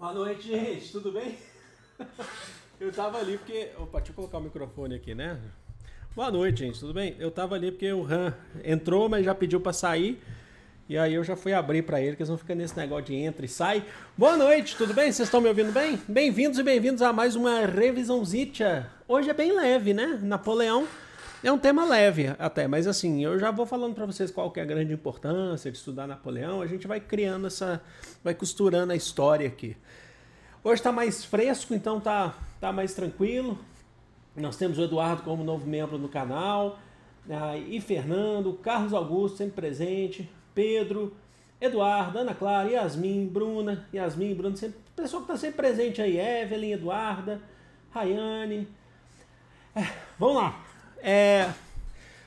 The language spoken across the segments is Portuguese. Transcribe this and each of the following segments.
Boa noite, gente. Tudo bem? Eu tava ali porque. Opa, deixa eu colocar o microfone aqui, né? Boa noite, gente. Tudo bem? Eu tava ali porque o Han entrou, mas já pediu para sair. E aí eu já fui abrir para ele, que eles vão ficar nesse negócio de entra e sai. Boa noite, tudo bem? Vocês estão me ouvindo bem? Bem-vindos e bem-vindos a mais uma revisãozinha. Hoje é bem leve, né? Napoleão é um tema leve até, mas assim, eu já vou falando para vocês qual que é a grande importância de estudar Napoleão, a gente vai criando essa, vai costurando a história aqui. Hoje está mais fresco, então tá, tá mais tranquilo. Nós temos o Eduardo como novo membro no canal, né? e Fernando, Carlos Augusto sempre presente, Pedro, Eduardo, Ana Clara, Yasmin, Bruna, Yasmin, Bruna, sempre, pessoal que está sempre presente aí, Evelyn, Eduarda, Rayane. É, vamos lá, é,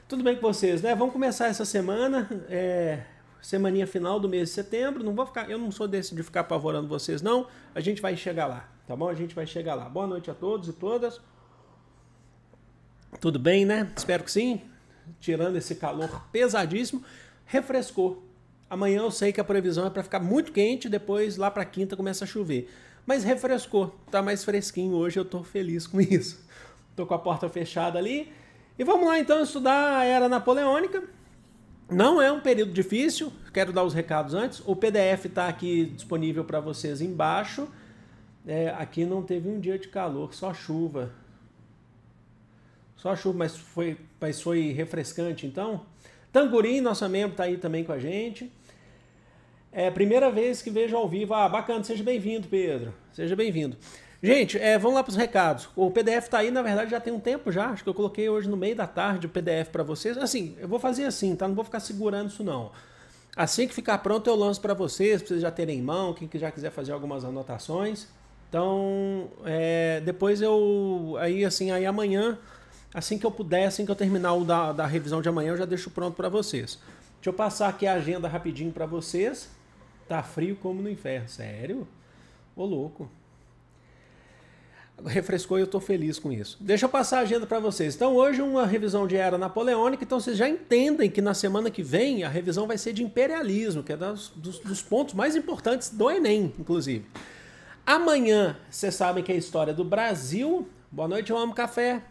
tudo bem com vocês, né? Vamos começar essa semana, é, semaninha final do mês de setembro. Não vou ficar, eu não sou desse de ficar apavorando vocês, não. A gente vai chegar lá, tá bom? A gente vai chegar lá. Boa noite a todos e todas. Tudo bem, né? Espero que sim. Tirando esse calor pesadíssimo, refrescou. Amanhã eu sei que a previsão é para ficar muito quente, depois lá para quinta começa a chover. Mas refrescou, tá mais fresquinho hoje, eu tô feliz com isso. Tô com a porta fechada ali e vamos lá então estudar a era napoleônica. Não é um período difícil, quero dar os recados antes. O PDF está aqui disponível para vocês embaixo. É, aqui não teve um dia de calor, só chuva. Só chuva, mas foi, mas foi refrescante então. Tangurim, nossa membro, está aí também com a gente. É primeira vez que vejo ao vivo. Ah, bacana, seja bem-vindo, Pedro. Seja bem-vindo. Gente, é, vamos lá para os recados. O PDF está aí, na verdade, já tem um tempo já. Acho que eu coloquei hoje no meio da tarde o PDF para vocês. Assim, eu vou fazer assim, tá? Não vou ficar segurando isso não. Assim que ficar pronto, eu lanço para vocês, para vocês já terem em mão, quem já quiser fazer algumas anotações. Então, é, depois eu. Aí, assim, aí amanhã, assim que eu puder, assim que eu terminar o da, da revisão de amanhã, eu já deixo pronto para vocês. Deixa eu passar aqui a agenda rapidinho para vocês. Tá frio como no inferno, sério? Ô louco refrescou e eu estou feliz com isso. Deixa eu passar a agenda para vocês. Então, hoje uma revisão de era napoleônica, então vocês já entendem que na semana que vem a revisão vai ser de imperialismo, que é das, dos, dos pontos mais importantes do Enem, inclusive. Amanhã, vocês sabem que é a história do Brasil. Boa noite, eu amo café.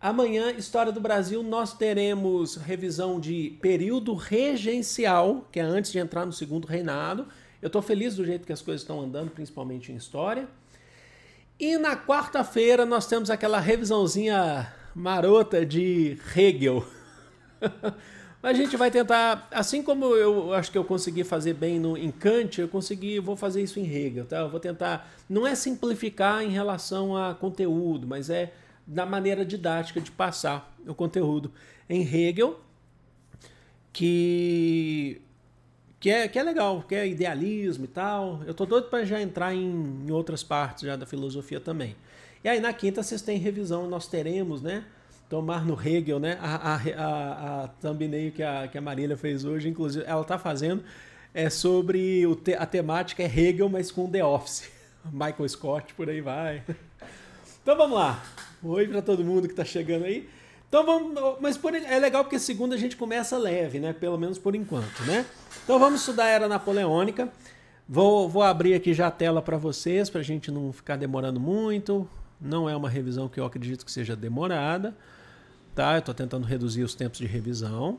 Amanhã, História do Brasil, nós teremos revisão de período regencial, que é antes de entrar no segundo reinado. Eu estou feliz do jeito que as coisas estão andando, principalmente em história. E na quarta-feira nós temos aquela revisãozinha marota de Hegel. a gente vai tentar, assim como eu acho que eu consegui fazer bem no em Kant, eu consegui, vou fazer isso em Hegel, tá? Eu vou tentar, não é simplificar em relação a conteúdo, mas é da maneira didática de passar o conteúdo em Hegel, que que é, que é legal, que é idealismo e tal. Eu tô doido para já entrar em, em, outras partes já da filosofia também. E aí na quinta vocês têm revisão, nós teremos, né? Tomar então, no Hegel, né? A, a, a, a thumbnail que a, que a Marília fez hoje, inclusive, ela tá fazendo, é sobre o te, a temática é Hegel, mas com The Office. Michael Scott, por aí vai. Então vamos lá. Oi para todo mundo que tá chegando aí. Então vamos, mas por, é legal porque segunda a gente começa leve, né? Pelo menos por enquanto, né? Então vamos estudar a Era Napoleônica. Vou, vou abrir aqui já a tela para vocês, para a gente não ficar demorando muito. Não é uma revisão que eu acredito que seja demorada. Tá? Eu estou tentando reduzir os tempos de revisão.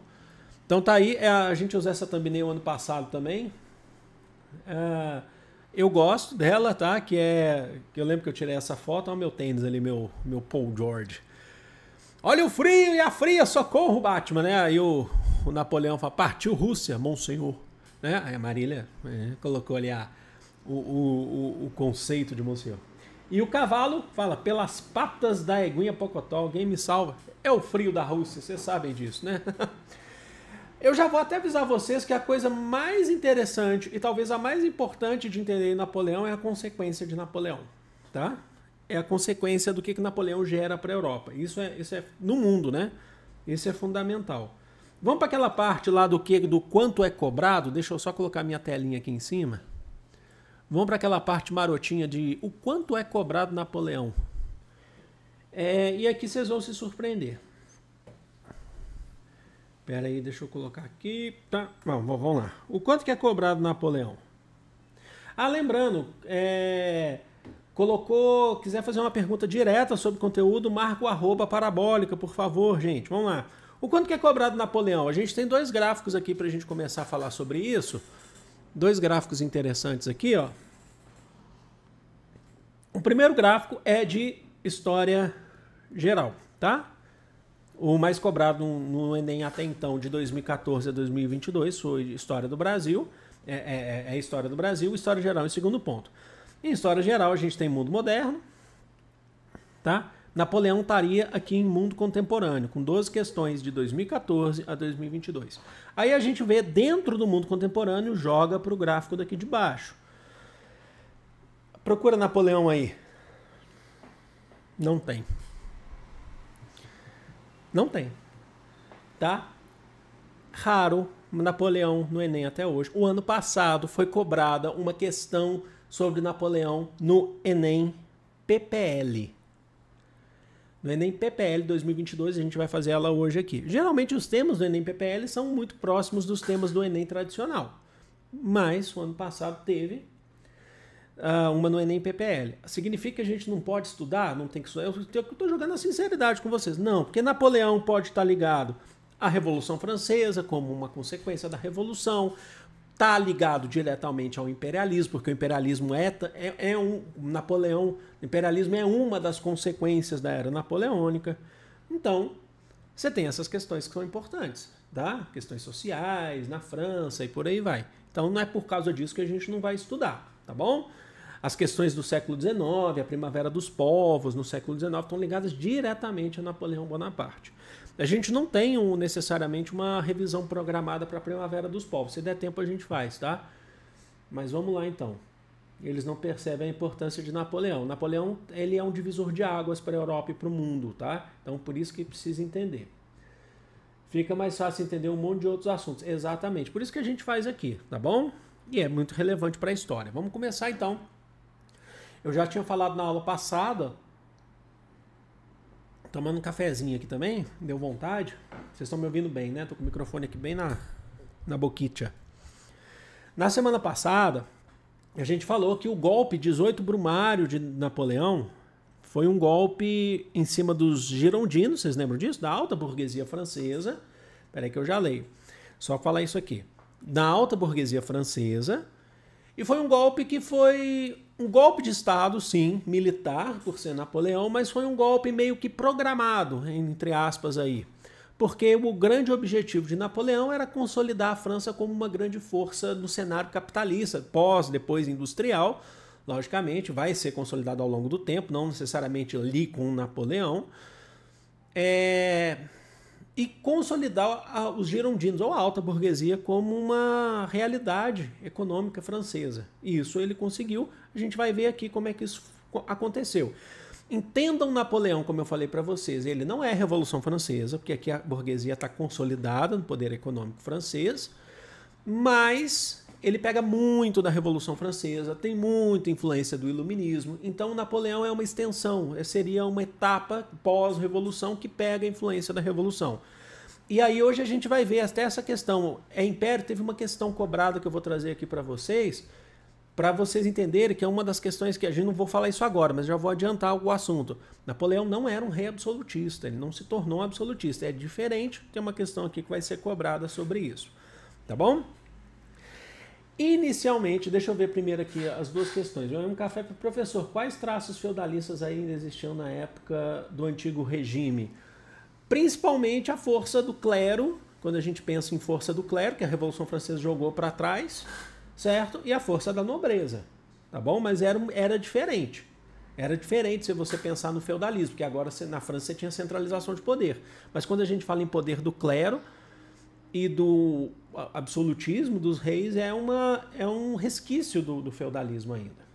Então tá aí, é, a gente usou essa thumbnail ano passado também. É, eu gosto dela, tá? Que é. Eu lembro que eu tirei essa foto. Olha o meu tênis ali, meu, meu Paul George. Olha o frio e a fria, socorro, Batman, né? Aí o, o Napoleão fala, partiu Rússia, monsenhor. Né? Aí a Marília é, colocou ali a, o, o, o, conceito de monsenhor. E o cavalo fala, pelas patas da eguinha Pocotó, alguém me salva. É o frio da Rússia, vocês sabem disso, né? Eu já vou até avisar vocês que a coisa mais interessante e talvez a mais importante de entender Napoleão é a consequência de Napoleão, tá? É a consequência do que, que Napoleão gera para a Europa. Isso é, isso é no mundo, né? Isso é fundamental. Vamos para aquela parte lá do que, do quanto é cobrado. Deixa eu só colocar minha telinha aqui em cima. Vamos para aquela parte marotinha de o quanto é cobrado Napoleão. É, e aqui vocês vão se surpreender. Pera aí, deixa eu colocar aqui. Tá, vamos, vamos lá. O quanto que é cobrado Napoleão? Ah, lembrando, é, colocou, quiser fazer uma pergunta direta sobre conteúdo, marca o arroba parabólica, por favor, gente. Vamos lá. O quanto que é cobrado Napoleão? A gente tem dois gráficos aqui para a gente começar a falar sobre isso. Dois gráficos interessantes aqui, ó. O primeiro gráfico é de história geral, tá? O mais cobrado no Enem até então, de 2014 a 2022, foi História do Brasil. É, é, é, é História do Brasil, História Geral em segundo ponto. Em História Geral, a gente tem Mundo Moderno, tá? Napoleão estaria aqui em Mundo Contemporâneo, com 12 questões de 2014 a 2022. Aí a gente vê dentro do Mundo Contemporâneo, joga para o gráfico daqui de baixo. Procura Napoleão aí. Não tem. Não tem. Tá? Raro Napoleão no Enem até hoje. O ano passado foi cobrada uma questão sobre Napoleão no Enem PPL no Enem PPL 2022, a gente vai fazer ela hoje aqui. Geralmente os temas do Enem PPL são muito próximos dos temas do Enem tradicional, mas o ano passado teve uh, uma no Enem PPL. Significa que a gente não pode estudar? Não tem que estudar? Eu estou jogando a sinceridade com vocês. Não, porque Napoleão pode estar ligado à Revolução Francesa como uma consequência da Revolução, tá ligado diretamente ao imperialismo, porque o imperialismo é, é, é um Napoleão, o imperialismo é uma das consequências da era napoleônica. Então, você tem essas questões que são importantes, tá? Questões sociais na França e por aí vai. Então, não é por causa disso que a gente não vai estudar, tá bom? As questões do século XIX, a primavera dos povos no século XIX, estão ligadas diretamente a Napoleão Bonaparte. A gente não tem um, necessariamente uma revisão programada para a Primavera dos Povos. Se der tempo, a gente faz, tá? Mas vamos lá então. Eles não percebem a importância de Napoleão. Napoleão ele é um divisor de águas para a Europa e para o mundo, tá? Então por isso que precisa entender. Fica mais fácil entender um monte de outros assuntos. Exatamente. Por isso que a gente faz aqui, tá bom? E é muito relevante para a história. Vamos começar então. Eu já tinha falado na aula passada Tomando um cafezinho aqui também, deu vontade. Vocês estão me ouvindo bem, né? Tô com o microfone aqui bem na, na boquita. Na semana passada, a gente falou que o golpe 18 Brumário de Napoleão foi um golpe em cima dos girondinos, vocês lembram disso? Da alta burguesia francesa. Peraí que eu já leio. Só falar isso aqui. Da alta burguesia francesa. E foi um golpe que foi um golpe de Estado, sim, militar, por ser Napoleão, mas foi um golpe meio que programado, entre aspas aí. Porque o grande objetivo de Napoleão era consolidar a França como uma grande força no cenário capitalista, pós, depois industrial. Logicamente, vai ser consolidado ao longo do tempo, não necessariamente ali com Napoleão. É... E consolidar os girondinos ou a alta burguesia como uma realidade econômica francesa. E isso ele conseguiu a gente vai ver aqui como é que isso aconteceu. Entendam Napoleão, como eu falei para vocês, ele não é a Revolução Francesa, porque aqui a burguesia está consolidada no poder econômico francês, mas ele pega muito da Revolução Francesa, tem muita influência do Iluminismo. Então, Napoleão é uma extensão, é, seria uma etapa pós-revolução que pega a influência da Revolução. E aí, hoje a gente vai ver até essa questão. É império, teve uma questão cobrada que eu vou trazer aqui para vocês para vocês entenderem que é uma das questões que a gente não vou falar isso agora, mas já vou adiantar o assunto. Napoleão não era um rei absolutista, ele não se tornou absolutista, é diferente, tem uma questão aqui que vai ser cobrada sobre isso. Tá bom? Inicialmente, deixa eu ver primeiro aqui as duas questões. Um café para o professor. Quais traços feudalistas ainda existiam na época do antigo regime? Principalmente a força do clero, quando a gente pensa em força do clero, que a Revolução Francesa jogou para trás, certo? E a força da nobreza, tá bom? Mas era, era diferente. Era diferente se você pensar no feudalismo, que agora na França você tinha centralização de poder. Mas quando a gente fala em poder do clero e do absolutismo dos reis, é, uma, é um resquício do, do feudalismo ainda.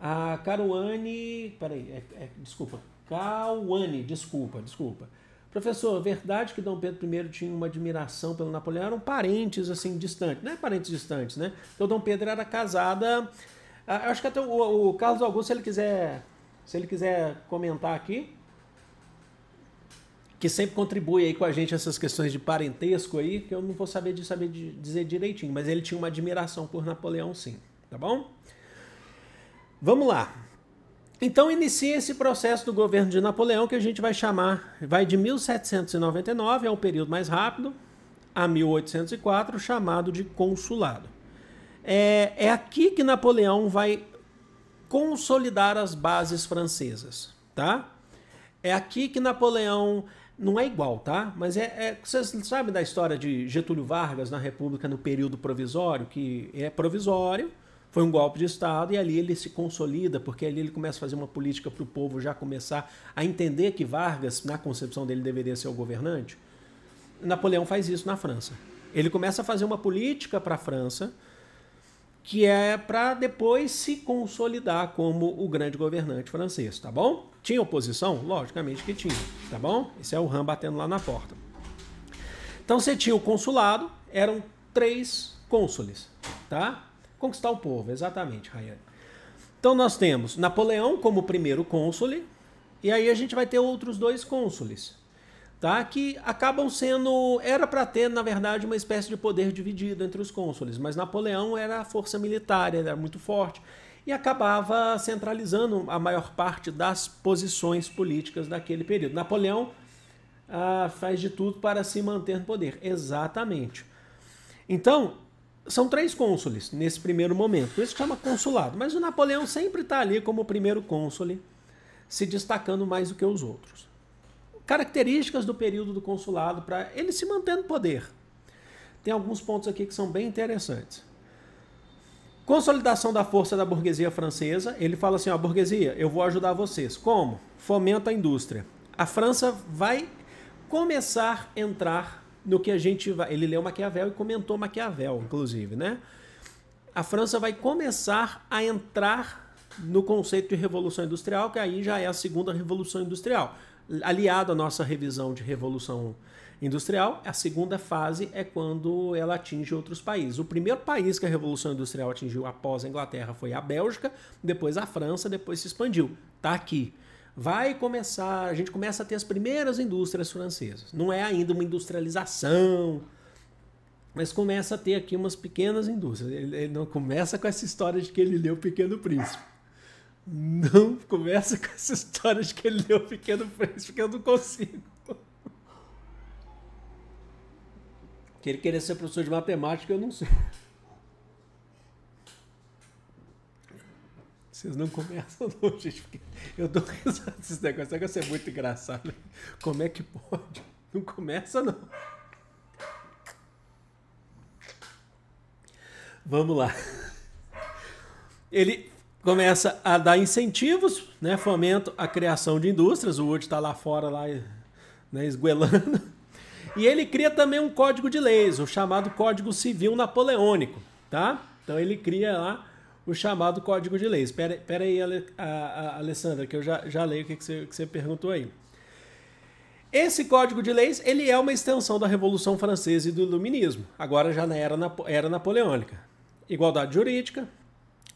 A Caruane. Peraí, é, é, desculpa. Cauane, desculpa, desculpa. Professor, verdade que Dom Pedro I tinha uma admiração pelo Napoleão? Eram parentes, assim, distantes. né? parentes distantes, né? Então, Dom Pedro era casada... Ah, eu acho que até o, o Carlos Augusto, se ele quiser, se ele quiser comentar aqui, que sempre contribui aí com a gente essas questões de parentesco aí, que eu não vou saber de saber de dizer direitinho, mas ele tinha uma admiração por Napoleão, sim, tá bom? Vamos lá. Então inicia esse processo do governo de Napoleão que a gente vai chamar, vai de 1799, é um período mais rápido, a 1804, chamado de consulado. É, é aqui que Napoleão vai consolidar as bases francesas, tá? É aqui que Napoleão não é igual, tá? Mas é, é, vocês sabem da história de Getúlio Vargas na República no período provisório, que é provisório, foi um golpe de Estado e ali ele se consolida, porque ali ele começa a fazer uma política para o povo já começar a entender que Vargas, na concepção dele, deveria ser o governante. Napoleão faz isso na França. Ele começa a fazer uma política para a França que é para depois se consolidar como o grande governante francês, tá bom? Tinha oposição? Logicamente que tinha, tá bom? Esse é o Ram batendo lá na porta. Então você tinha o consulado, eram três cônsules, tá? Conquistar o povo, exatamente, Rayane. Então nós temos Napoleão como primeiro cônsule, e aí a gente vai ter outros dois cônsules, tá? Que acabam sendo era para ter, na verdade, uma espécie de poder dividido entre os cônsules, mas Napoleão era a força militar, era muito forte e acabava centralizando a maior parte das posições políticas daquele período. Napoleão ah, faz de tudo para se manter no poder, exatamente. Então, são três cônsules nesse primeiro momento, por isso chama consulado. Mas o Napoleão sempre está ali como o primeiro cônsule, se destacando mais do que os outros. Características do período do consulado para ele se manter no poder. Tem alguns pontos aqui que são bem interessantes. Consolidação da força da burguesia francesa. Ele fala assim: ó, burguesia, eu vou ajudar vocês. Como? Fomenta a indústria. A França vai começar a entrar no que a gente vai. Ele leu Maquiavel e comentou Maquiavel, inclusive, né? A França vai começar a entrar no conceito de revolução industrial, que aí já é a segunda revolução industrial. Aliado à nossa revisão de revolução industrial, a segunda fase é quando ela atinge outros países. O primeiro país que a revolução industrial atingiu após a Inglaterra foi a Bélgica, depois a França, depois se expandiu. Tá aqui vai começar, a gente começa a ter as primeiras indústrias francesas. Não é ainda uma industrialização, mas começa a ter aqui umas pequenas indústrias. Ele, ele não começa com essa história de que ele leu Pequeno Príncipe. Não começa com essa história de que ele leu Pequeno Príncipe, que eu não consigo. Que ele queria ser professor de matemática, eu não sei. Vocês não começam, não, gente, porque eu dou risada desses negócios. Esse negócio é muito engraçado. Né? Como é que pode? Não começa, não. Vamos lá. Ele começa a dar incentivos, né? Fomento à criação de indústrias. O Wood está lá fora, lá, né, esguelando. E ele cria também um código de leis, o chamado Código Civil Napoleônico, tá? Então ele cria lá o chamado código de leis. Pera, pera aí, Ale, a, a Alessandra, que eu já, já leio o que, que, você, que você perguntou aí. Esse código de leis ele é uma extensão da Revolução Francesa e do Iluminismo, agora já na era, era napoleônica. Igualdade jurídica.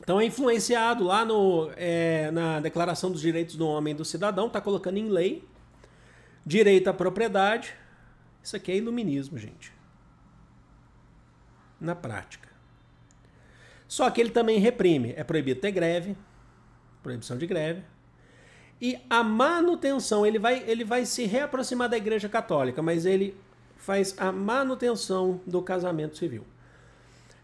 Então é influenciado lá no, é, na Declaração dos Direitos do Homem e do Cidadão, está colocando em lei. Direito à propriedade. Isso aqui é iluminismo, gente. Na prática. Só que ele também reprime. É proibido ter greve, proibição de greve. E a manutenção, ele vai, ele vai se reaproximar da Igreja Católica, mas ele faz a manutenção do casamento civil.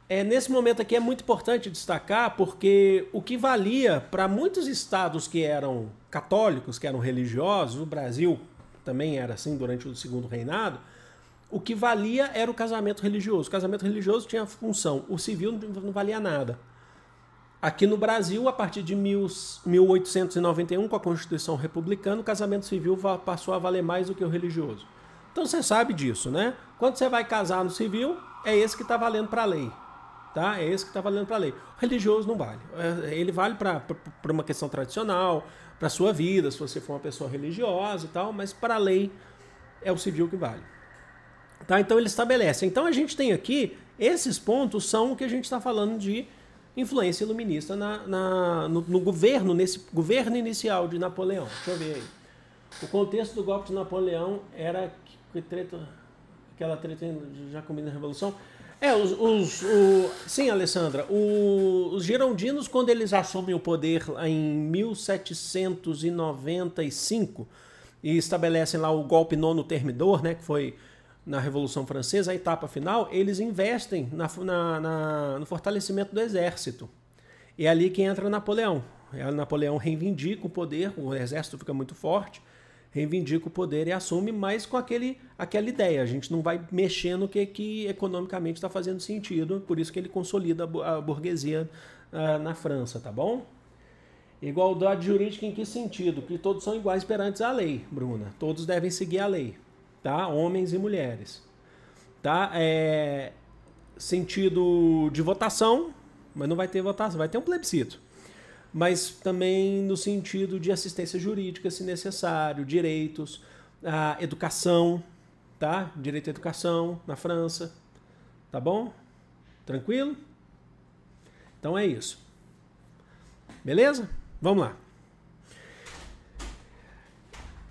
É, nesse momento aqui é muito importante destacar porque o que valia para muitos estados que eram católicos, que eram religiosos, o Brasil também era assim durante o segundo reinado, o que valia era o casamento religioso. O casamento religioso tinha função, o civil não valia nada. Aqui no Brasil, a partir de 1891, com a Constituição Republicana, o casamento civil passou a valer mais do que o religioso. Então você sabe disso, né? Quando você vai casar no civil, é esse que está valendo para a lei. Tá? É esse que está valendo para a lei. O religioso não vale. É, ele vale para uma questão tradicional, para sua vida, se você for uma pessoa religiosa e tal, mas para a lei é o civil que vale. Tá? Então ele estabelece. Então a gente tem aqui, esses pontos são o que a gente está falando de influência iluminista na, na no, no, governo, nesse governo inicial de Napoleão. Deixa eu ver aí. O contexto do golpe de Napoleão era que, que treta, aquela treta de Jacobina da Revolução. É, os, os o, sim, Alessandra, o, os girondinos, quando eles assumem o poder em 1795 e estabelecem lá o golpe nono termidor, né, que foi na Revolução Francesa, a etapa final, eles investem na, na, na, no fortalecimento do exército. É ali que entra Napoleão. É, Napoleão reivindica o poder, o exército fica muito forte, reivindica o poder e assume, mas com aquele, aquela ideia. A gente não vai mexer no que, que economicamente está fazendo sentido, por isso que ele consolida a burguesia uh, na França, tá bom? Igualdade jurídica em que sentido? Que todos são iguais perante a lei, Bruna. Todos devem seguir a lei tá? Homens e mulheres, tá? É, sentido de votação, mas não vai ter votação, vai ter um plebiscito. Mas também no sentido de assistência jurídica, se necessário, direitos, a educação, tá? Direito à educação na França, tá bom? Tranquilo? Então é isso. Beleza? Vamos lá.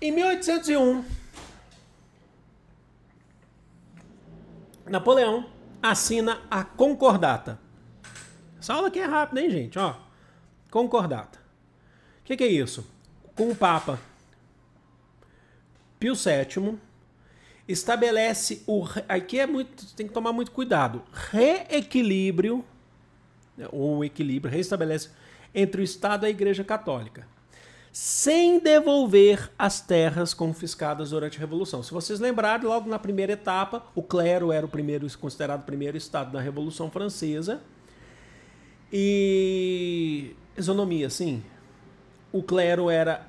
Em 1801, Napoleão assina a Concordata. Essa aula aqui é rápida, hein, gente? Ó, Concordata. O que, que é isso? Com o Papa Pio VII, estabelece o. Aqui é muito. Tem que tomar muito cuidado. Reequilíbrio, né, ou equilíbrio, reestabelece entre o Estado e a Igreja Católica sem devolver as terras confiscadas durante a Revolução. Se vocês lembrarem, logo na primeira etapa, o clero era o primeiro considerado o primeiro estado da Revolução Francesa. E isonomia, sim. O clero era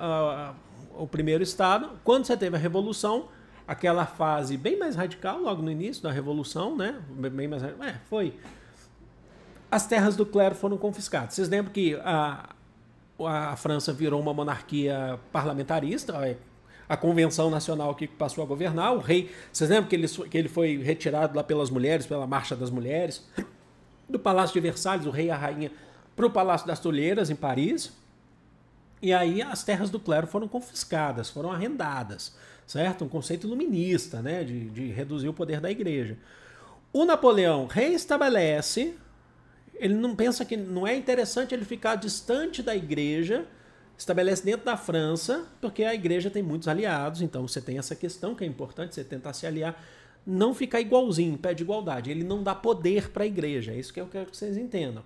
uh, o primeiro estado. Quando você teve a Revolução, aquela fase bem mais radical, logo no início da Revolução, né? Bem mais é, foi. As terras do clero foram confiscadas. Vocês lembram que a ah, a França virou uma monarquia parlamentarista, é, a Convenção Nacional que passou a governar, o rei, vocês lembram que ele, que ele foi retirado lá pelas mulheres, pela Marcha das Mulheres, do Palácio de Versalhes, o rei e a rainha, para o Palácio das tolheiras em Paris, e aí as terras do clero foram confiscadas, foram arrendadas, certo? Um conceito iluminista, né, de, de reduzir o poder da igreja. O Napoleão reestabelece ele não pensa que não é interessante ele ficar distante da igreja, estabelece dentro da França, porque a igreja tem muitos aliados, então você tem essa questão que é importante você tentar se aliar, não ficar igualzinho, pé de igualdade. Ele não dá poder para a igreja, é isso que eu quero que vocês entendam.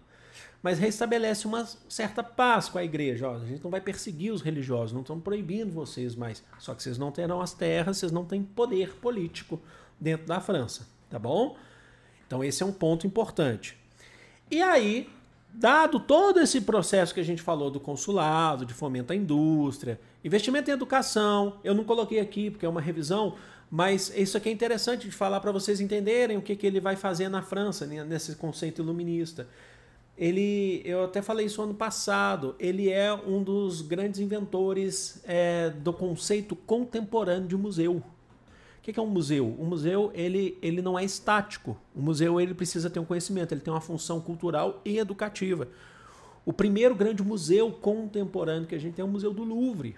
Mas restabelece uma certa paz com a igreja. Ó, a gente não vai perseguir os religiosos, não estão proibindo vocês mais. Só que vocês não terão as terras, vocês não têm poder político dentro da França, tá bom? Então esse é um ponto importante. E aí, dado todo esse processo que a gente falou do consulado, de fomento à indústria, investimento em educação, eu não coloquei aqui porque é uma revisão, mas isso aqui é interessante de falar para vocês entenderem o que, que ele vai fazer na França, né, nesse conceito iluminista. Ele, eu até falei isso ano passado, ele é um dos grandes inventores é, do conceito contemporâneo de museu que, que é um museu? Um museu ele, ele não é estático. O museu ele precisa ter um conhecimento, ele tem uma função cultural e educativa. O primeiro grande museu contemporâneo que a gente tem é o Museu do Louvre,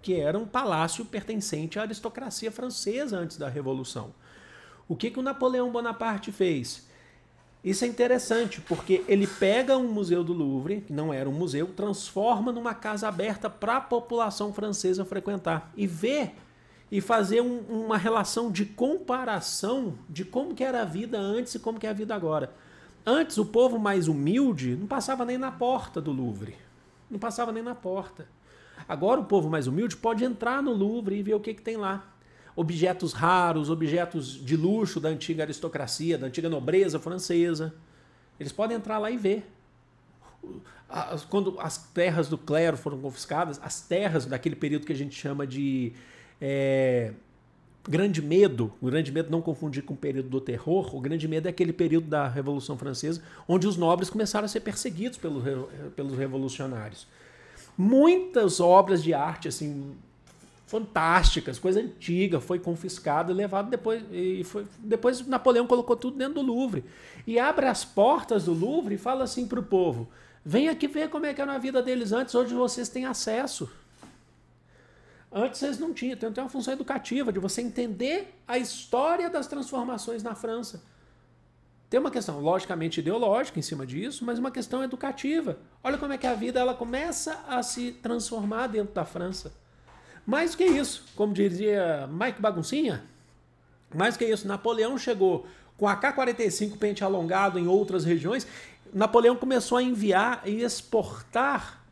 que era um palácio pertencente à aristocracia francesa antes da Revolução. O que, que o Napoleão Bonaparte fez? Isso é interessante, porque ele pega um museu do Louvre, que não era um museu, transforma numa casa aberta para a população francesa frequentar e vê e fazer um, uma relação de comparação de como que era a vida antes e como que é a vida agora. Antes, o povo mais humilde não passava nem na porta do Louvre. Não passava nem na porta. Agora, o povo mais humilde pode entrar no Louvre e ver o que, que tem lá. Objetos raros, objetos de luxo da antiga aristocracia, da antiga nobreza francesa. Eles podem entrar lá e ver. Quando as terras do clero foram confiscadas, as terras daquele período que a gente chama de é, grande medo, o grande medo não confundir com o período do terror, o grande medo é aquele período da Revolução Francesa, onde os nobres começaram a ser perseguidos pelos, pelos revolucionários. Muitas obras de arte assim fantásticas, coisa antiga, foi confiscada e levada depois e foi depois Napoleão colocou tudo dentro do Louvre e abre as portas do Louvre e fala assim para o povo: "Vem aqui ver como é que era a vida deles antes, hoje vocês têm acesso". Antes eles não tinham, então tem então é uma função educativa de você entender a história das transformações na França. Tem uma questão logicamente ideológica em cima disso, mas uma questão educativa. Olha como é que a vida ela começa a se transformar dentro da França. Mais do que isso, como dizia Mike Baguncinha, mais do que isso, Napoleão chegou com a k 45 pente alongado em outras regiões. Napoleão começou a enviar e exportar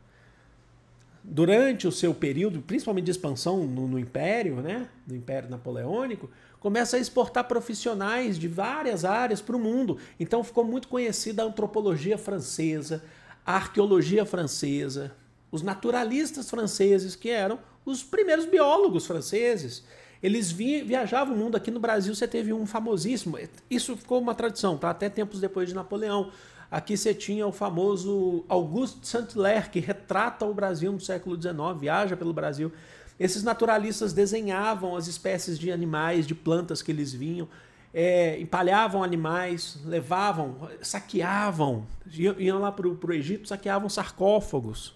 durante o seu período, principalmente de expansão no, no Império, né, no Império Napoleônico, começa a exportar profissionais de várias áreas para o mundo. Então ficou muito conhecida a antropologia francesa, a arqueologia francesa, os naturalistas franceses, que eram os primeiros biólogos franceses. Eles viajavam o mundo. Aqui no Brasil você teve um famosíssimo. Isso ficou uma tradição, tá? Até tempos depois de Napoleão. Aqui você tinha o famoso Auguste Saint-Hilaire, que retrata o Brasil no século XIX, viaja pelo Brasil. Esses naturalistas desenhavam as espécies de animais, de plantas que eles vinham, é, empalhavam animais, levavam, saqueavam, iam lá para o Egito, saqueavam sarcófagos.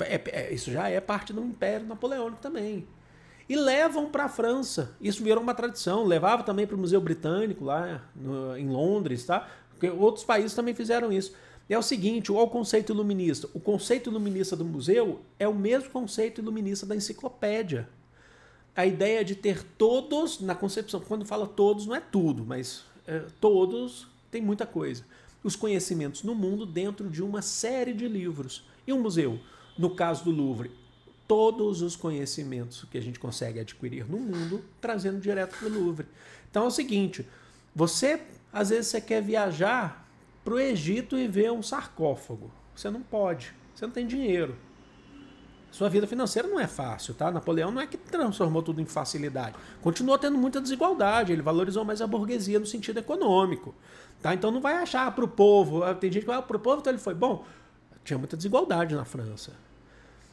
É, é, isso já é parte do Império Napoleônico também. E levam para a França. Isso virou uma tradição. Levava também para o Museu Britânico, lá no, em Londres, tá? porque outros países também fizeram isso. É o seguinte, olha o conceito iluminista. O conceito iluminista do museu é o mesmo conceito iluminista da enciclopédia. A ideia de ter todos, na concepção, quando fala todos, não é tudo, mas é, todos tem muita coisa. Os conhecimentos no mundo dentro de uma série de livros. E um museu, no caso do Louvre, todos os conhecimentos que a gente consegue adquirir no mundo, trazendo direto para o Louvre. Então é o seguinte, você às vezes você quer viajar para o Egito e ver um sarcófago. Você não pode, você não tem dinheiro. Sua vida financeira não é fácil, tá? Napoleão não é que transformou tudo em facilidade. Continuou tendo muita desigualdade, ele valorizou mais a burguesia no sentido econômico. Tá? Então não vai achar ah, para o povo. Ah, tem gente que vai ah, para o povo, então ele foi. Bom, tinha muita desigualdade na França.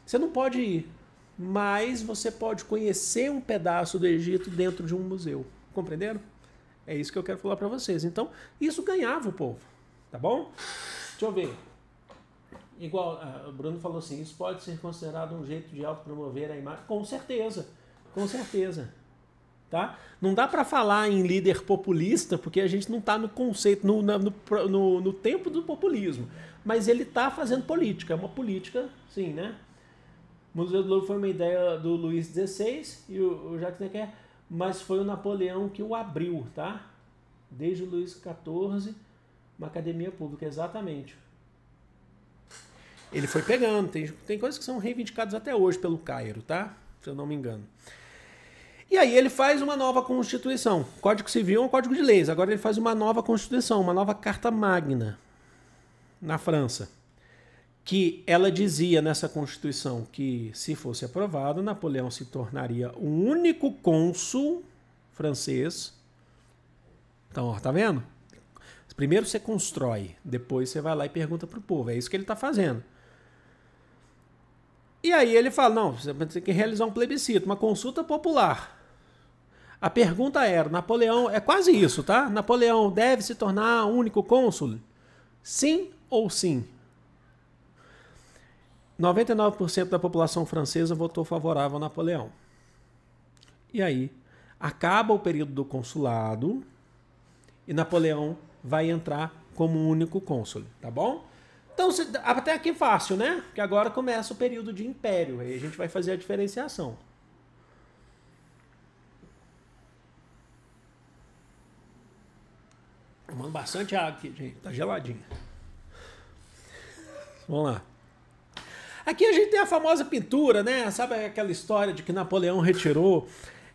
Você não pode ir, mas você pode conhecer um pedaço do Egito dentro de um museu. Compreenderam? É isso que eu quero falar para vocês. Então, isso ganhava o povo, tá bom? Deixa eu ver. Igual, ah, o Bruno falou assim, isso pode ser considerado um jeito de autopromover a imagem? Com certeza, com certeza. Tá? Não dá para falar em líder populista, porque a gente não está no conceito, no, no, no, no, tempo do populismo. Mas ele está fazendo política, é uma política, sim, né? O Museu do Louvre foi uma ideia do Luiz XVI e o, o Jacques Necker mas foi o Napoleão que o abriu, tá? Desde Luís XIV, uma academia pública, exatamente. Ele foi pegando, tem, tem coisas que são reivindicadas até hoje pelo Cairo, tá? Se eu não me engano. E aí ele faz uma nova constituição. Código Civil é um código de leis. Agora ele faz uma nova constituição, uma nova carta magna na França que ela dizia nessa Constituição que, se fosse aprovado, Napoleão se tornaria o único cônsul francês. Então, ó, tá vendo? Primeiro você constrói, depois você vai lá e pergunta pro povo. É isso que ele está fazendo. E aí ele fala: não, você tem que realizar um plebiscito, uma consulta popular. A pergunta era: Napoleão, é quase isso, tá? Napoleão deve se tornar único cônsul? Sim ou sim? 99% da população francesa votou favorável a Napoleão. E aí, acaba o período do consulado e Napoleão vai entrar como único cônsul, tá bom? Então, até aqui fácil, né? Porque agora começa o período de império, aí a gente vai fazer a diferenciação. Tomando bastante água aqui, gente. Tá geladinha. Vamos lá. Aqui a gente tem a famosa pintura, né? Sabe aquela história de que Napoleão retirou.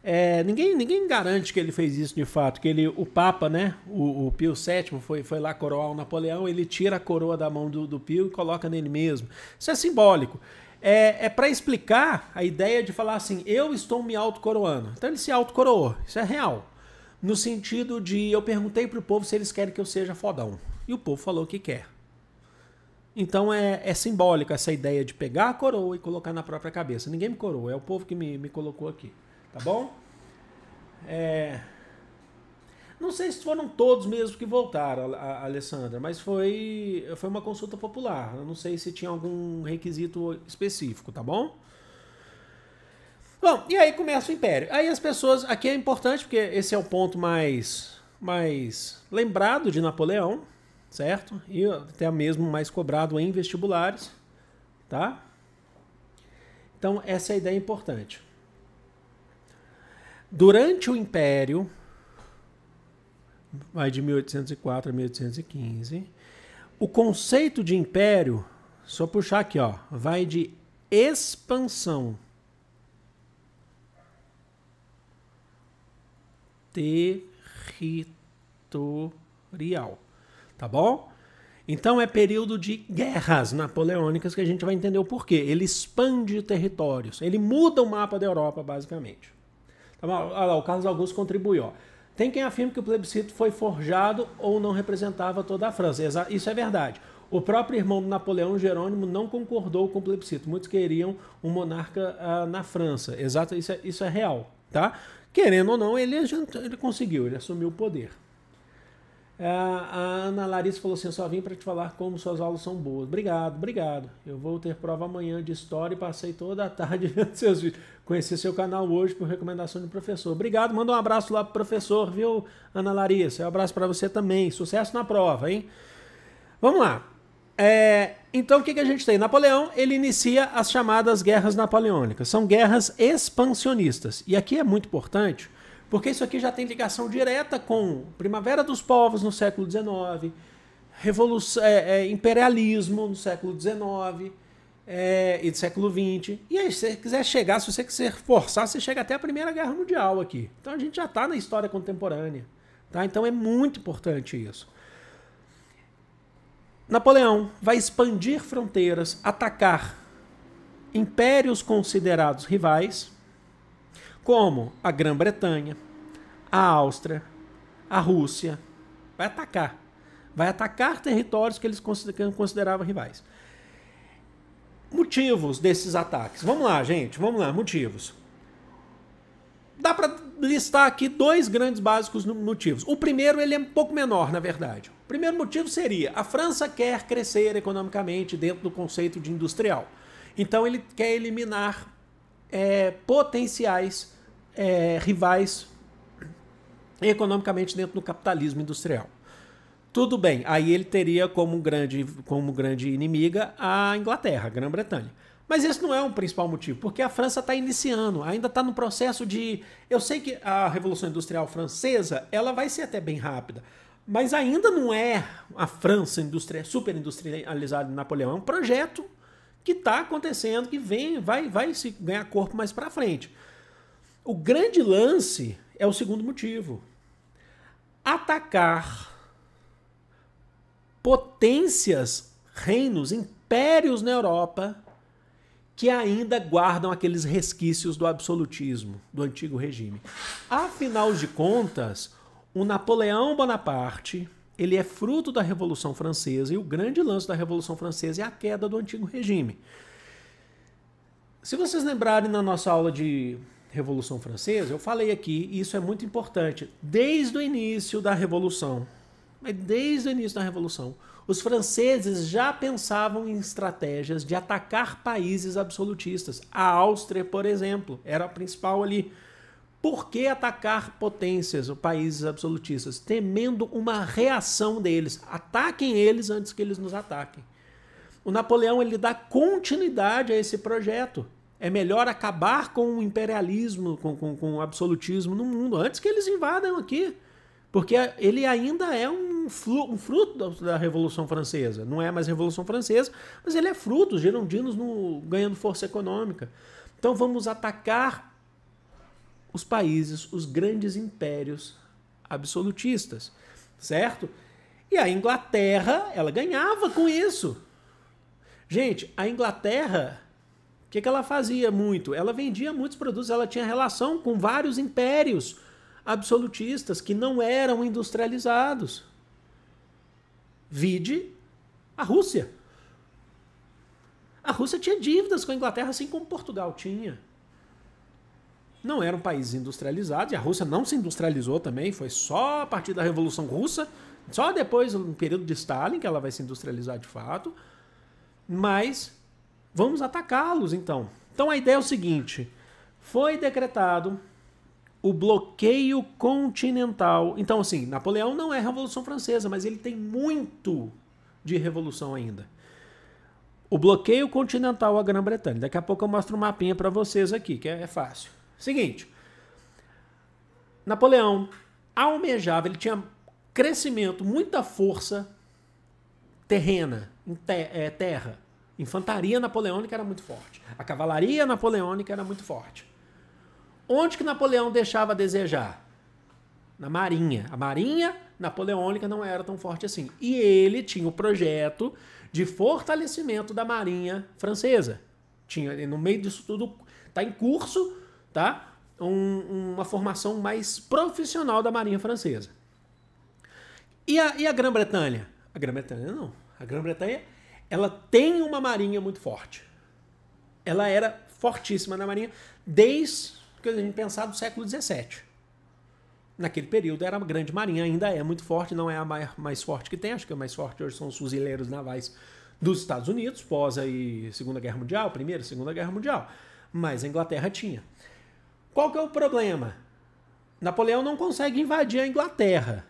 É, ninguém, ninguém garante que ele fez isso de fato, que ele, o Papa, né, o, o Pio VII foi, foi lá coroar o Napoleão, ele tira a coroa da mão do, do Pio e coloca nele mesmo. Isso é simbólico. É, é para explicar a ideia de falar assim, eu estou me autocoroando. Então ele se autocoroou, isso é real. No sentido de, eu perguntei pro povo se eles querem que eu seja fodão. E o povo falou que quer. Então é, é simbólico essa ideia de pegar a coroa e colocar na própria cabeça. Ninguém me coroa, é o povo que me, me colocou aqui. Tá bom? É... Não sei se foram todos mesmo que voltaram, Alessandra, mas foi, foi uma consulta popular. Eu não sei se tinha algum requisito específico, tá bom? Bom, e aí começa o império. Aí as pessoas. Aqui é importante porque esse é o ponto mais, mais lembrado de Napoleão certo? E até mesmo mais cobrado em vestibulares, tá? Então, essa é a ideia importante. Durante o Império, vai de 1804 a 1815, o conceito de império, só puxar aqui, ó, vai de expansão. Territorial tá bom? Então é período de guerras napoleônicas que a gente vai entender o porquê. Ele expande territórios, ele muda o mapa da Europa, basicamente. Tá Olha lá, o Carlos Augusto contribuiu. Tem quem afirma que o plebiscito foi forjado ou não representava toda a França. Isso é verdade. O próprio irmão de Napoleão, Jerônimo, não concordou com o plebiscito. Muitos queriam um monarca ah, na França. Exato, isso é, isso é real. Tá? Querendo ou não, ele, ele conseguiu, ele assumiu o poder. É, a Ana Larissa falou assim: só vim para te falar como suas aulas são boas. Obrigado, obrigado. Eu vou ter prova amanhã de história e passei toda a tarde vendo seus vídeos. Conheci seu canal hoje por recomendação do professor. Obrigado, manda um abraço lá pro professor, viu, Ana Larissa? Um abraço para você também. Sucesso na prova, hein? Vamos lá. É, então, o que, que a gente tem? Napoleão ele inicia as chamadas guerras napoleônicas. São guerras expansionistas. E aqui é muito importante porque isso aqui já tem ligação direta com Primavera dos Povos no século XIX, revolução, é, é, imperialismo no século XIX é, e do século XX. E aí, se você quiser chegar, se você quiser forçar, você chega até a Primeira Guerra Mundial aqui. Então a gente já está na história contemporânea. Tá? Então é muito importante isso. Napoleão vai expandir fronteiras, atacar impérios considerados rivais como a Grã-Bretanha, a Áustria, a Rússia. Vai atacar. Vai atacar territórios que eles consideravam rivais. Motivos desses ataques. Vamos lá, gente. Vamos lá, motivos. Dá para listar aqui dois grandes básicos motivos. O primeiro, ele é um pouco menor, na verdade. O primeiro motivo seria: a França quer crescer economicamente dentro do conceito de industrial. Então, ele quer eliminar é, potenciais é, rivais economicamente dentro do capitalismo industrial. Tudo bem, aí ele teria como grande, como grande inimiga a Inglaterra, a Grã-Bretanha. Mas esse não é um principal motivo, porque a França está iniciando, ainda está no processo de. Eu sei que a Revolução Industrial Francesa ela vai ser até bem rápida, mas ainda não é a França industri... super industrializada de Napoleão. É um projeto que está acontecendo, que vem, vai, vai se ganhar corpo mais para frente. O grande lance é o segundo motivo. Atacar potências, reinos, impérios na Europa que ainda guardam aqueles resquícios do absolutismo do antigo regime. Afinal de contas, o Napoleão Bonaparte, ele é fruto da Revolução Francesa e o grande lance da Revolução Francesa é a queda do antigo regime. Se vocês lembrarem na nossa aula de Revolução Francesa, eu falei aqui, e isso é muito importante, desde o início da Revolução, é desde o início da Revolução, os franceses já pensavam em estratégias de atacar países absolutistas. A Áustria, por exemplo, era a principal ali. Por que atacar potências ou países absolutistas? Temendo uma reação deles. Ataquem eles antes que eles nos ataquem. O Napoleão ele dá continuidade a esse projeto. É melhor acabar com o imperialismo, com, com, com o absolutismo no mundo, antes que eles invadam aqui. Porque ele ainda é um, um, fruto da Revolução Francesa. Não é mais Revolução Francesa, mas ele é fruto, os no, ganhando força econômica. Então vamos atacar os países, os grandes impérios absolutistas, certo? E a Inglaterra, ela ganhava com isso. Gente, a Inglaterra que, que ela fazia muito? Ela vendia muitos produtos, ela tinha relação com vários impérios absolutistas que não eram industrializados. Vide a Rússia. A Rússia tinha dívidas com a Inglaterra, assim como Portugal tinha. Não era um país industrializado, e a Rússia não se industrializou também, foi só a partir da Revolução Russa, só depois, no período de Stalin, que ela vai se industrializar de fato. Mas Vamos atacá-los então. Então a ideia é o seguinte: foi decretado o bloqueio continental. Então, assim, Napoleão não é Revolução Francesa, mas ele tem muito de revolução ainda. O bloqueio continental à Grã-Bretanha. Daqui a pouco eu mostro um mapinha para vocês aqui, que é fácil. Seguinte, Napoleão almejava, ele tinha crescimento, muita força terrena, em é, terra. Infantaria napoleônica era muito forte. A cavalaria napoleônica era muito forte. Onde que Napoleão deixava a desejar? Na marinha. A marinha napoleônica não era tão forte assim. E ele tinha o projeto de fortalecimento da marinha francesa. Tinha no meio disso tudo tá em curso, tá? Um, uma formação mais profissional da marinha francesa. E a, e a Grã-Bretanha? A Grã-Bretanha não. A Grã-Bretanha ela tem uma marinha muito forte. Ela era fortíssima na marinha desde que a gente pensar do século XVII. Naquele período era a grande marinha, ainda é muito forte, não é a mais forte que tem, acho que a é mais forte hoje são os fuzileiros navais dos Estados Unidos, pós a Segunda Guerra Mundial, Primeira, Segunda Guerra Mundial. Mas a Inglaterra tinha. Qual que é o problema? Napoleão não consegue invadir a Inglaterra.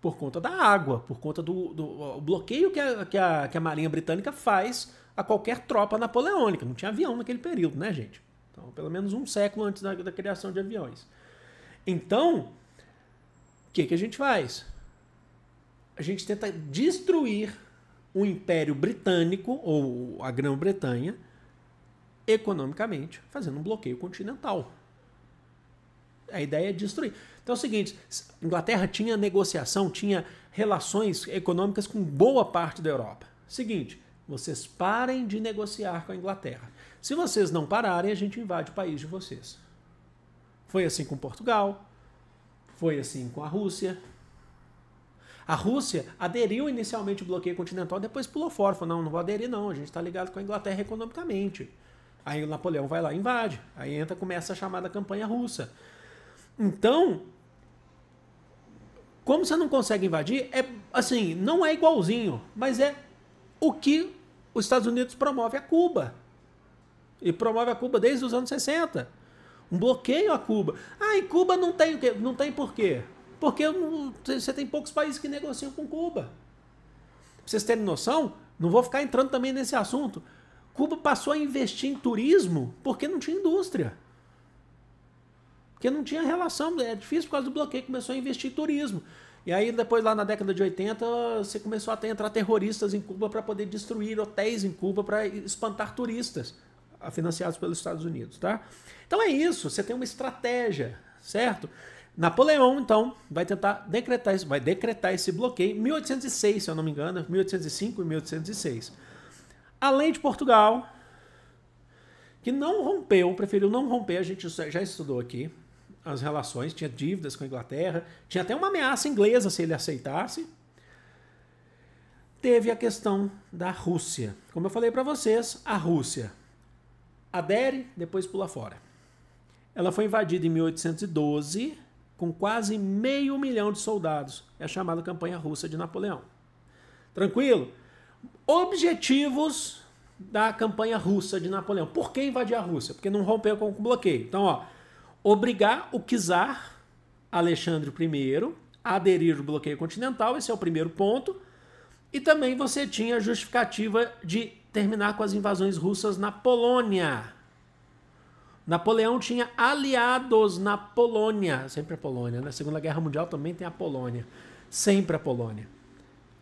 Por conta da água, por conta do, do bloqueio que a, que, a, que a Marinha Britânica faz a qualquer tropa napoleônica. Não tinha avião naquele período, né, gente? Então, pelo menos um século antes da, da criação de aviões. Então, o que, que a gente faz? A gente tenta destruir o Império Britânico, ou a Grã-Bretanha, economicamente, fazendo um bloqueio continental. A ideia é destruir. Então é o seguinte: Inglaterra tinha negociação, tinha relações econômicas com boa parte da Europa. Seguinte, vocês parem de negociar com a Inglaterra. Se vocês não pararem, a gente invade o país de vocês. Foi assim com Portugal, foi assim com a Rússia. A Rússia aderiu inicialmente ao bloqueio continental, depois pulou fora, falou, não, não vou aderir não, a gente está ligado com a Inglaterra economicamente. Aí o Napoleão vai lá e invade. Aí entra, começa a chamada campanha russa. Então, como você não consegue invadir, é assim, não é igualzinho, mas é o que os Estados Unidos promove a Cuba. E promove a Cuba desde os anos 60. Um bloqueio a Cuba. Ah, em Cuba não tem o quê? Não tem por quê? Porque você tem poucos países que negociam com Cuba. Pra vocês terem noção, não vou ficar entrando também nesse assunto. Cuba passou a investir em turismo porque não tinha indústria. Porque não tinha relação, é difícil por causa do bloqueio, começou a investir em turismo. E aí depois lá na década de 80, você começou a ter, entrar terroristas em Cuba para poder destruir hotéis em Cuba para espantar turistas, financiados pelos Estados Unidos, tá? Então é isso, você tem uma estratégia, certo? Napoleão, então, vai tentar decretar, vai decretar esse bloqueio em 1806, se eu não me engano, 1805 e 1806. Além de Portugal, que não rompeu, preferiu não romper, a gente já estudou aqui, as relações, tinha dívidas com a Inglaterra, tinha até uma ameaça inglesa se ele aceitasse. Teve a questão da Rússia. Como eu falei para vocês, a Rússia adere, depois pula fora. Ela foi invadida em 1812 com quase meio milhão de soldados. É a chamada Campanha Russa de Napoleão. Tranquilo? Objetivos da campanha russa de Napoleão. Por que invadir a Rússia? Porque não rompeu com o bloqueio. Então, ó, obrigar o czar Alexandre I a aderir ao bloqueio continental, esse é o primeiro ponto. E também você tinha a justificativa de terminar com as invasões russas na Polônia. Napoleão tinha aliados na Polônia, sempre a Polônia, na né? Segunda Guerra Mundial também tem a Polônia, sempre a Polônia.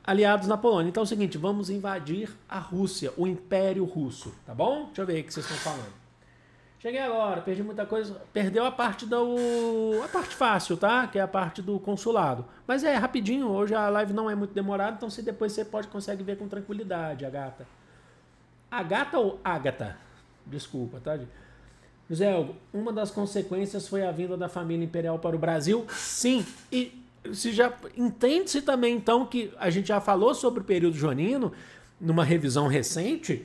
Aliados na Polônia. Então é o seguinte, vamos invadir a Rússia, o Império Russo, tá bom? Deixa eu ver o que vocês estão falando. Cheguei agora, perdi muita coisa. Perdeu a parte do. a parte fácil, tá? Que é a parte do consulado. Mas é rapidinho, hoje a live não é muito demorada, então se depois você pode consegue ver com tranquilidade a gata. A gata ou Ágata? Desculpa, tá? José, uma das consequências foi a vinda da família imperial para o Brasil? Sim. E se já entende-se também então que a gente já falou sobre o período jonino numa revisão recente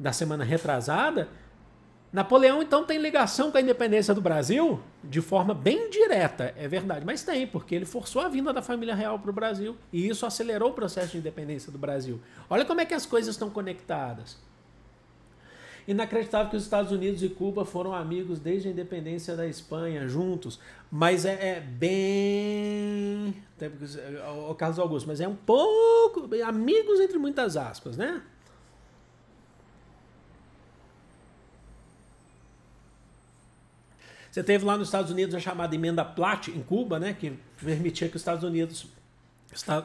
da semana retrasada Napoleão, então, tem ligação com a independência do Brasil de forma bem direta, é verdade, mas tem, porque ele forçou a vinda da família real para o Brasil e isso acelerou o processo de independência do Brasil. Olha como é que as coisas estão conectadas. Inacreditável que os Estados Unidos e Cuba foram amigos desde a independência da Espanha, juntos. Mas é, é bem. É, o Carlos Augusto, mas é um pouco. Amigos entre muitas aspas, né? Você teve lá nos Estados Unidos a chamada emenda Platt, em Cuba, né, que permitia que os Estados Unidos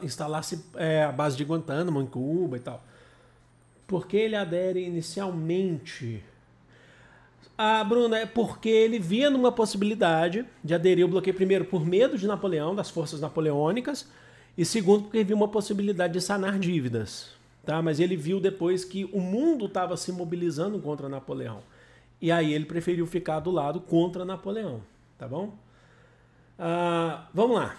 instalasse é, a base de Guantánamo em Cuba e tal. Por que ele adere inicialmente? Ah, Bruna, é porque ele via numa possibilidade de aderir ao bloqueio, primeiro, por medo de Napoleão, das forças napoleônicas, e segundo, porque viu uma possibilidade de sanar dívidas. Tá? Mas ele viu depois que o mundo estava se mobilizando contra Napoleão. E aí ele preferiu ficar do lado contra Napoleão, tá bom? Ah, vamos lá.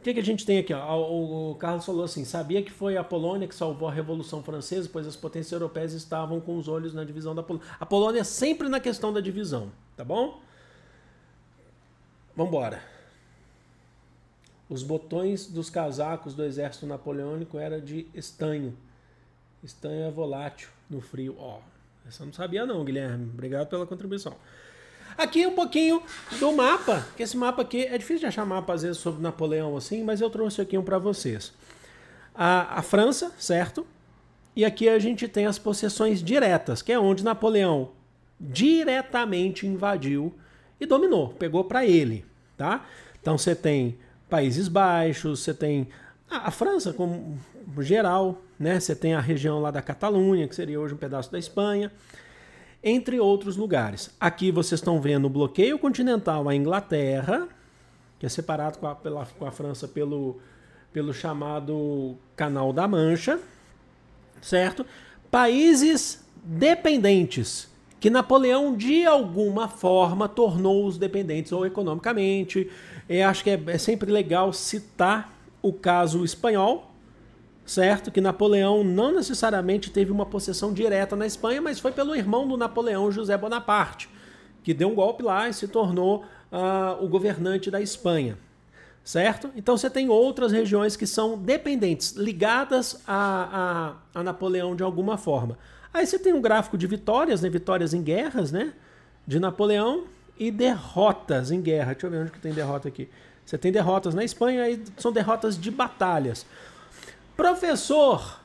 O que, que, a gente tem aqui? Ó? Ah, o, o Carlos falou assim: sabia que foi a Polônia que salvou a Revolução Francesa, pois as potências europeias estavam com os olhos na divisão da Polônia. A Polônia é sempre na questão da divisão, tá bom? Vamos embora. Os botões dos casacos do exército napoleônico era de estanho. Estanho é volátil no frio. Ó, essa eu não sabia não, Guilherme. Obrigado pela contribuição. Aqui um pouquinho do mapa, que esse mapa aqui é difícil de achar mapa às vezes sobre Napoleão assim, mas eu trouxe aqui um para vocês. A, a, França, certo? E aqui a gente tem as possessões diretas, que é onde Napoleão diretamente invadiu e dominou, pegou para ele, tá? Então você tem Países Baixos, você tem a, a França como geral, né? Você tem a região lá da Catalunha, que seria hoje um pedaço da Espanha, entre outros lugares. Aqui vocês estão vendo o bloqueio continental à Inglaterra, que é separado com a, pela, com a França pelo, pelo chamado Canal da Mancha, certo? Países dependentes, que Napoleão de alguma forma tornou-os dependentes ou economicamente. Eu é, acho que é, é sempre legal citar o caso espanhol, certo? Que Napoleão não necessariamente teve uma possessão direta na Espanha, mas foi pelo irmão do Napoleão, José Bonaparte, que deu um golpe lá e se tornou uh, o governante da Espanha, certo? Então você tem outras regiões que são dependentes, ligadas a, a, a Napoleão de alguma forma. Aí você tem um gráfico de vitórias, né? Vitórias em guerras, né? De Napoleão e derrotas em guerra. Deixa eu ver onde que tem derrota aqui. Você tem derrotas na Espanha e são derrotas de batalhas. Professor,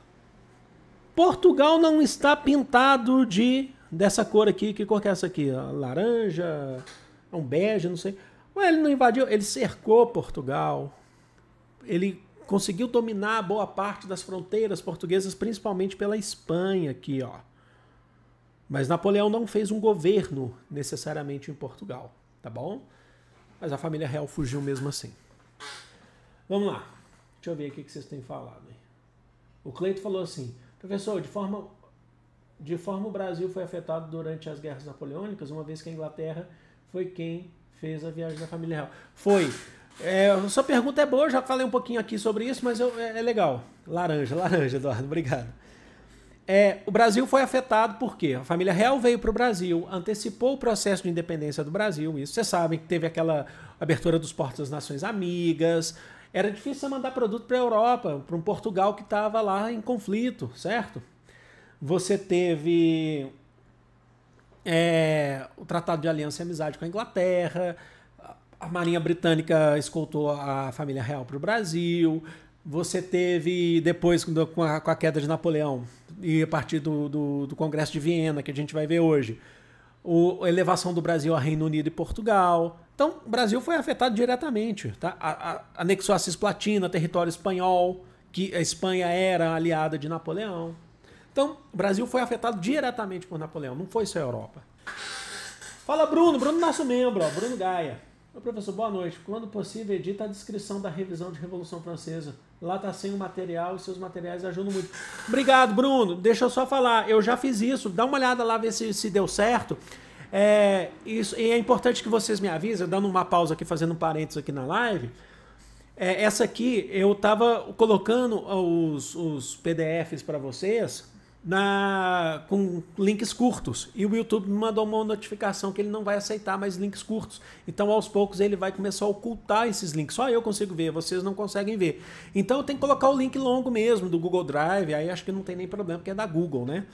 Portugal não está pintado de dessa cor aqui. Que cor que é essa aqui? Ah, laranja, é um bege, não sei. Mas ele não invadiu, ele cercou Portugal. Ele conseguiu dominar boa parte das fronteiras portuguesas, principalmente pela Espanha aqui, ó. Mas Napoleão não fez um governo necessariamente em Portugal, tá bom? Mas a família real fugiu mesmo assim. Vamos lá. Deixa eu ver o que vocês têm falado. O Cleito falou assim: professor, de forma, de forma o Brasil foi afetado durante as guerras napoleônicas, uma vez que a Inglaterra foi quem fez a viagem da família real. Foi. É, sua pergunta é boa, já falei um pouquinho aqui sobre isso, mas eu, é, é, legal. Laranja, laranja, Eduardo, obrigado. É, o Brasil foi afetado porque a família real veio para o Brasil, antecipou o processo de independência do Brasil, isso vocês sabem que teve aquela abertura dos portos das Nações Amigas, era difícil você mandar produto para a Europa, para um Portugal que estava lá em conflito, certo? Você teve é, o Tratado de Aliança e Amizade com a Inglaterra, a Marinha Britânica escoltou a família real para o Brasil, você teve depois com a, com a, queda de Napoleão e a partir do, do, do Congresso de Viena, que a gente vai ver hoje, o, a elevação do Brasil a Reino Unido e Portugal. Então, o Brasil foi afetado diretamente. Tá? A, a, anexou a Cisplatina, território espanhol, que a Espanha era aliada de Napoleão. Então, o Brasil foi afetado diretamente por Napoleão, não foi só a Europa. Fala, Bruno. Bruno, nosso membro, ó, Bruno Gaia. Meu professor, boa noite. Quando possível, edita a descrição da revisão de Revolução Francesa Lá tá sem o material e seus materiais ajudam muito. Obrigado, Bruno. Deixa eu só falar. Eu já fiz isso. Dá uma olhada lá, ver se, se deu certo. É, isso, e é importante que vocês me avisem, dando uma pausa aqui, fazendo um parênteses aqui na live. É, essa aqui, eu tava colocando os, os PDFs para vocês na com links curtos e o YouTube me mandou uma notificação que ele não vai aceitar mais links curtos. Então aos poucos ele vai começar a ocultar esses links. Só eu consigo ver, vocês não conseguem ver. Então eu tenho que colocar o link longo mesmo do Google Drive, aí acho que não tem nem problema porque é da Google, né?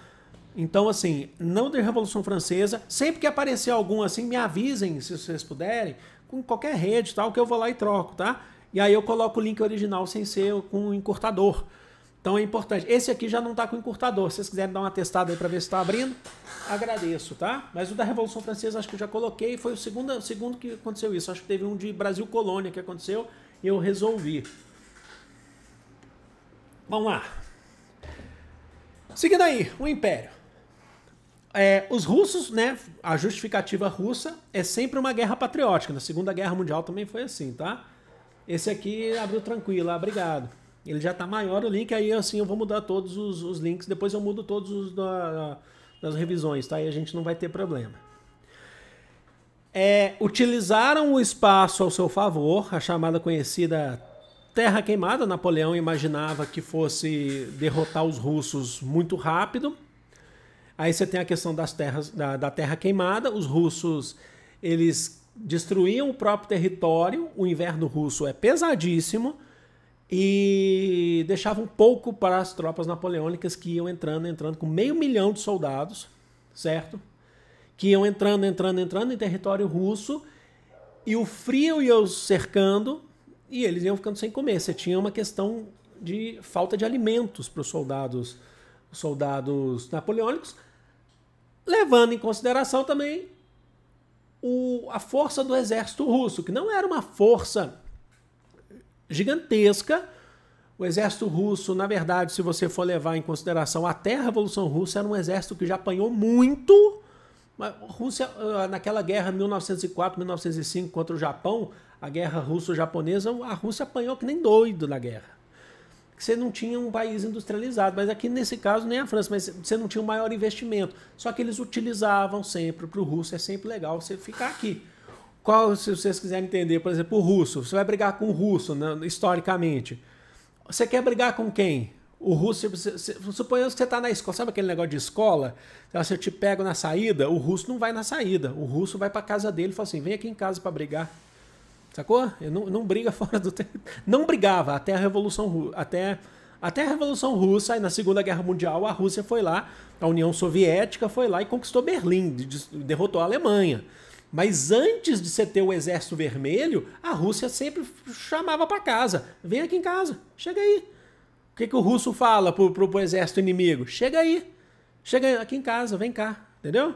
Então assim, não da Revolução Francesa, sempre que aparecer algum assim, me avisem se vocês puderem, com qualquer rede, tal, que eu vou lá e troco, tá? E aí eu coloco o link original sem ser com o um encurtador. Então é importante. Esse aqui já não está com encurtador. Se vocês quiserem dar uma testada aí para ver se está abrindo, agradeço, tá? Mas o da Revolução Francesa acho que eu já coloquei. Foi o segundo, segundo que aconteceu isso. Acho que teve um de Brasil Colônia que aconteceu e eu resolvi. Vamos lá. Seguindo aí, o Império. É, os russos, né? A justificativa russa é sempre uma guerra patriótica. Na Segunda Guerra Mundial também foi assim, tá? Esse aqui abriu tranquilo, ah, obrigado. Ele já está maior o link, aí assim eu vou mudar todos os, os links, depois eu mudo todos os da, das revisões, tá? E a gente não vai ter problema. É, utilizaram o espaço ao seu favor, a chamada conhecida Terra Queimada. Napoleão imaginava que fosse derrotar os russos muito rápido. Aí você tem a questão das terras, da, da Terra Queimada. Os russos eles destruíam o próprio território. O inverno russo é pesadíssimo e deixava um pouco para as tropas napoleônicas que iam entrando, entrando com meio milhão de soldados, certo? Que iam entrando, entrando, entrando em território russo e o frio ia os cercando e eles iam ficando sem comer. Você tinha uma questão de falta de alimentos para os soldados, soldados napoleônicos, levando em consideração também o, a força do exército russo, que não era uma força gigantesca. O exército russo, na verdade, se você for levar em consideração até a Revolução Russa, era um exército que já apanhou muito. Mas Rússia, ah, naquela guerra 1904-1905 contra o Japão, a guerra russo-japonesa, a Rússia apanhou que nem doido na guerra. Você não tinha um país industrializado, mas aqui nesse caso nem a França, mas você não tinha um maior investimento. Só que eles utilizavam sempre, para o russo é sempre legal você ficar aqui. Qual, se vocês quiserem entender, por exemplo, o russo. Você vai brigar com o russo, né, historicamente. Você quer brigar com quem? O russo, suponhamos que você está na escola, sabe aquele negócio de escola? Então, se eu te pego na saída, o russo não vai na saída. O russo vai para casa dele e fala assim: vem aqui em casa para brigar. Sacou? Eu não, não briga fora do tempo. Não brigava até a Revolução até até a Revolução Russa e na Segunda Guerra Mundial a Rússia foi lá, a União Soviética foi lá e conquistou Berlim, derrotou a Alemanha. Mas antes de você ter o Exército Vermelho, a Rússia sempre chamava para casa: vem aqui em casa, chega aí. O que, que o russo fala pro, pro, pro exército inimigo? Chega aí, chega aqui em casa, vem cá, entendeu?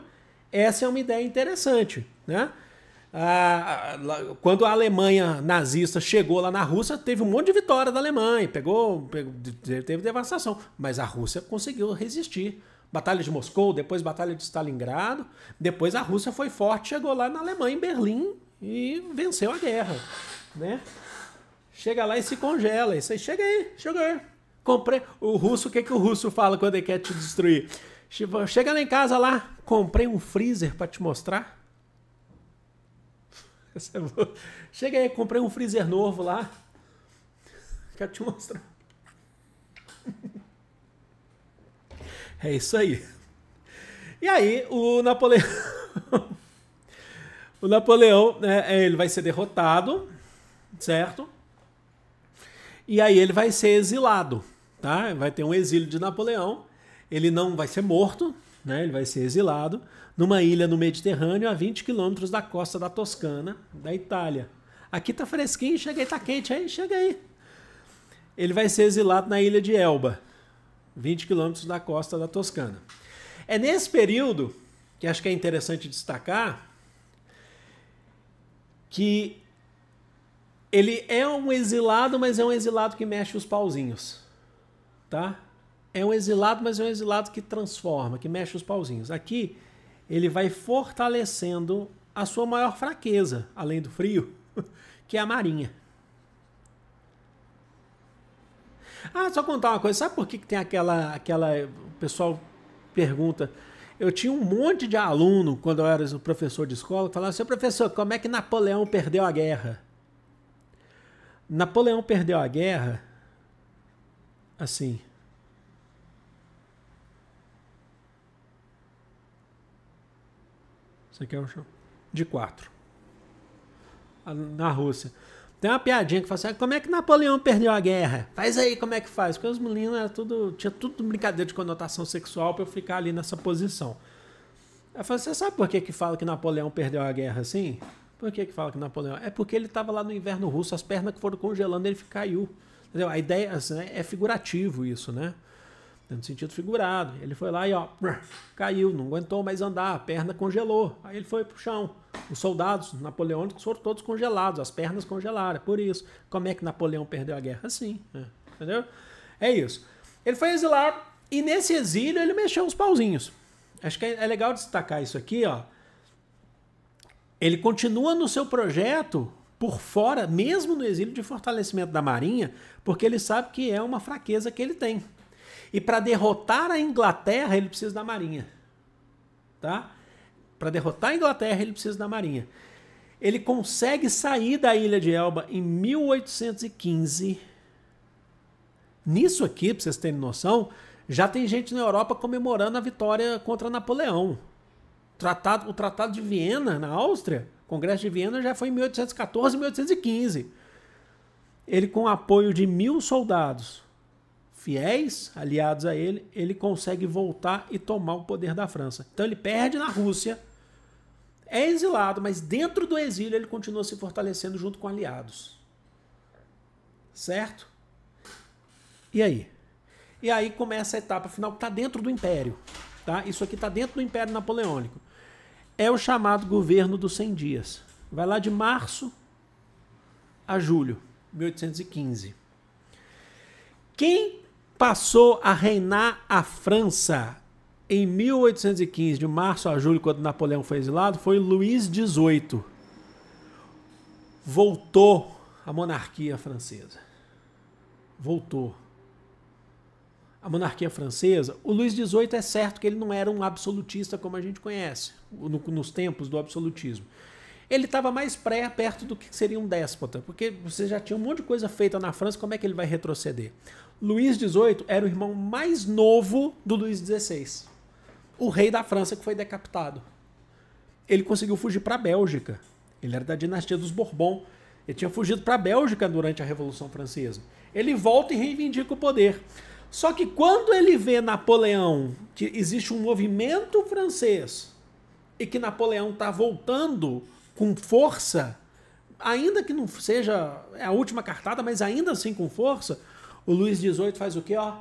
Essa é uma ideia interessante, né? Ah, quando a Alemanha nazista chegou lá na Rússia, teve um monte de vitória da Alemanha, pegou, pegou teve devastação, mas a Rússia conseguiu resistir. Batalha de Moscou, depois Batalha de Stalingrado, depois a Rússia foi forte, chegou lá na Alemanha, em Berlim, e venceu a guerra, né? Chega lá e se congela, isso aí, chega aí, chega aí. Comprei, o russo, o que, que o russo fala quando ele quer te destruir? Tipo, chega lá em casa lá, comprei um freezer para te mostrar. É chega aí, comprei um freezer novo lá. Quero te mostrar. É isso aí. E aí, o Napoleão. o Napoleão, né, é, ele vai ser derrotado, certo? E aí ele vai ser exilado, tá? Vai ter um exílio de Napoleão. Ele não vai ser morto, né? Ele vai ser exilado numa ilha no Mediterrâneo a 20 quilômetros da costa da Toscana, da Itália. Aqui tá fresquinho, chega aí, tá quente, aí chega aí. Ele vai ser exilado na ilha de Elba, 20 quilômetros da costa da Toscana. É nesse período, que acho que é interessante destacar, que ele é um exilado, mas é um exilado que mexe os pauzinhos, tá? É um exilado, mas é um exilado que transforma, que mexe os pauzinhos. Aqui ele vai fortalecendo a sua maior fraqueza, além do frio, que é a marinha. Ah, só contar uma coisa. Sabe por que, que tem aquela, aquela. O pessoal pergunta. Eu tinha um monte de aluno, quando eu era professor de escola, que falava: seu assim, professor, como é que Napoleão perdeu a guerra? Napoleão perdeu a guerra assim. Isso aqui é um show. De quatro. Na Rússia. Tem uma piadinha que fala assim, ah, como é que Napoleão perdeu a guerra? Faz aí como é que faz. Porque os meninos era tudo, tinha tudo brincadeira de conotação sexual para eu ficar ali nessa posição. Eu falei, você sabe por que que fala que Napoleão perdeu a guerra assim? Por que que fala que Napoleão? É porque ele estava lá no inverno russo, as pernas que foram congelando, ele caiu. Entendeu? A ideia assim, é figurativo isso, né? dando tá sentido figurado. Ele foi lá e ó, caiu, não aguentou mais andar, a perna congelou. Aí ele foi pro chão. Os soldados napoleônicos foram todos congelados, as pernas congelaram, por isso. Como é que Napoleão perdeu a guerra? Assim, entendeu? É isso. Ele foi exilado e nesse exílio ele mexeu os pauzinhos. Acho que é, é legal destacar isso aqui, ó. Ele continua no seu projeto por fora, mesmo no exílio de fortalecimento da Marinha, porque ele sabe que é uma fraqueza que ele tem. E para derrotar a Inglaterra, ele precisa da Marinha. Tá? Para derrotar a Inglaterra, ele precisa da Marinha. Ele consegue sair da ilha de Elba em 1815. Nisso aqui, para vocês terem noção, já tem gente na Europa comemorando a vitória contra Napoleão. o Tratado, o Tratado de Viena, na Áustria, Congresso de Viena já foi em 1814 e 1815. Ele, com apoio de mil soldados, fiéis, aliados a ele, ele consegue voltar e tomar o poder da França. Então ele perde na Rússia, é exilado, mas dentro do exílio ele continua se fortalecendo junto com aliados. Certo? E aí? E aí começa a etapa final que está dentro do Império. Tá? Isso aqui está dentro do Império Napoleônico. É o chamado governo dos 100 dias. Vai lá de março a julho, 1815. Quem Passou a reinar a França em 1815, de março a julho, quando Napoleão foi exilado, foi Luís XVIII. Voltou a monarquia francesa. Voltou. A monarquia francesa, o Luís XVIII é certo que ele não era um absolutista como a gente conhece, nos tempos do absolutismo ele estava mais pré perto do que seria um déspota, porque você já tinha um monte de coisa feita na França, como é que ele vai retroceder? Luís XVIII era o irmão mais novo do Luís XVI, o rei da França que foi decapitado. Ele conseguiu fugir para a Bélgica. Ele era da dinastia dos Bourbon. Ele tinha fugido para a Bélgica durante a Revolução Francesa. Ele volta e reivindica o poder. Só que quando ele vê Napoleão, que existe um movimento francês e que Napoleão está voltando com força, ainda que não seja a última cartada, mas ainda assim com força, o Luiz 18 faz o quê? Ó,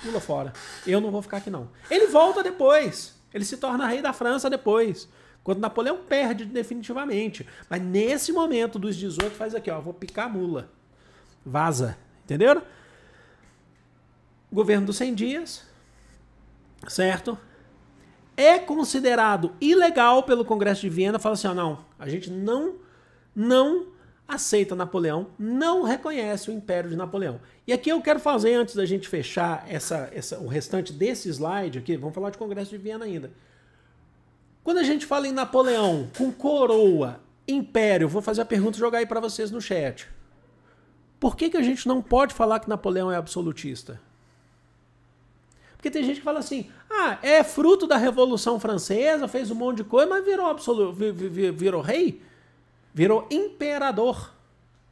pula fora. Eu não vou ficar aqui não. Ele volta depois. Ele se torna rei da França depois. Quando Napoleão perde definitivamente. Mas nesse momento dos 18 faz aqui, ó, vou picar a mula. Vaza, entenderam? Governo dos 100 dias, certo? é considerado ilegal pelo Congresso de Viena, fala assim: não, a gente não, não aceita Napoleão, não reconhece o Império de Napoleão. E aqui eu quero fazer, antes da gente fechar essa, essa, o restante desse slide aqui, vamos falar de Congresso de Viena ainda. Quando a gente fala em Napoleão com coroa, império, vou fazer a pergunta e jogar aí para vocês no chat. Por que, que a gente não pode falar que Napoleão é absolutista? Porque tem gente que fala assim: ah, é fruto da Revolução Francesa, fez um monte de coisa, mas virou, absoluto, virou rei, virou imperador.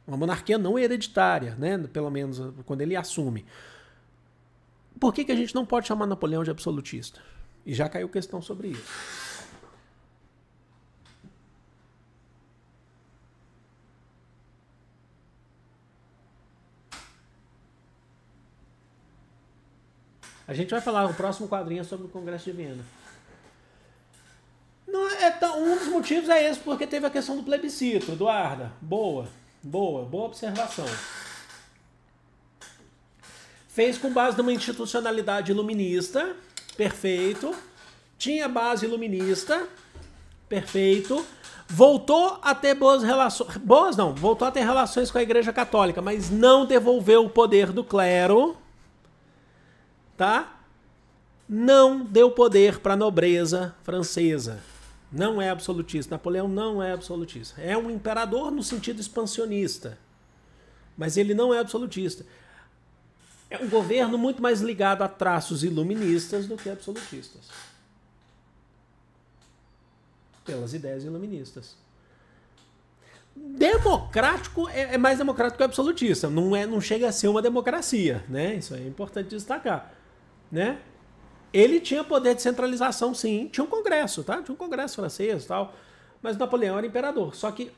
Uma monarquia não hereditária, né? pelo menos eh, quando ele assume. Por que, que a gente não pode chamar Napoleão de absolutista? E já caiu questão sobre isso. A gente vai falar no próximo quadrinho sobre o Congresso de Viena. Não, é, é um dos motivos é esse, porque teve a questão do plebiscito, Eduarda. Boa, boa, boa observação. Fez com base numa institucionalidade iluminista, perfeito. Tinha base iluminista, perfeito. Voltou a ter boas relações. Boas não, voltou a ter relações com a Igreja Católica, mas não devolveu o poder do clero tá? Não deu poder para a nobreza francesa. Não é absolutista. Napoleão não é absolutista. É um imperador no sentido expansionista, mas ele não é absolutista. É um governo muito mais ligado a traços iluministas do que absolutistas. Pelas ideias iluministas. Democrático é, é mais democrático que absolutista. Não, é, não chega a ser uma democracia, né? Isso é importante destacar né? Ele tinha poder de centralização, sim. Tinha um congresso, tá? Tinha um congresso francês e tal. Mas Napoleão era imperador. Só que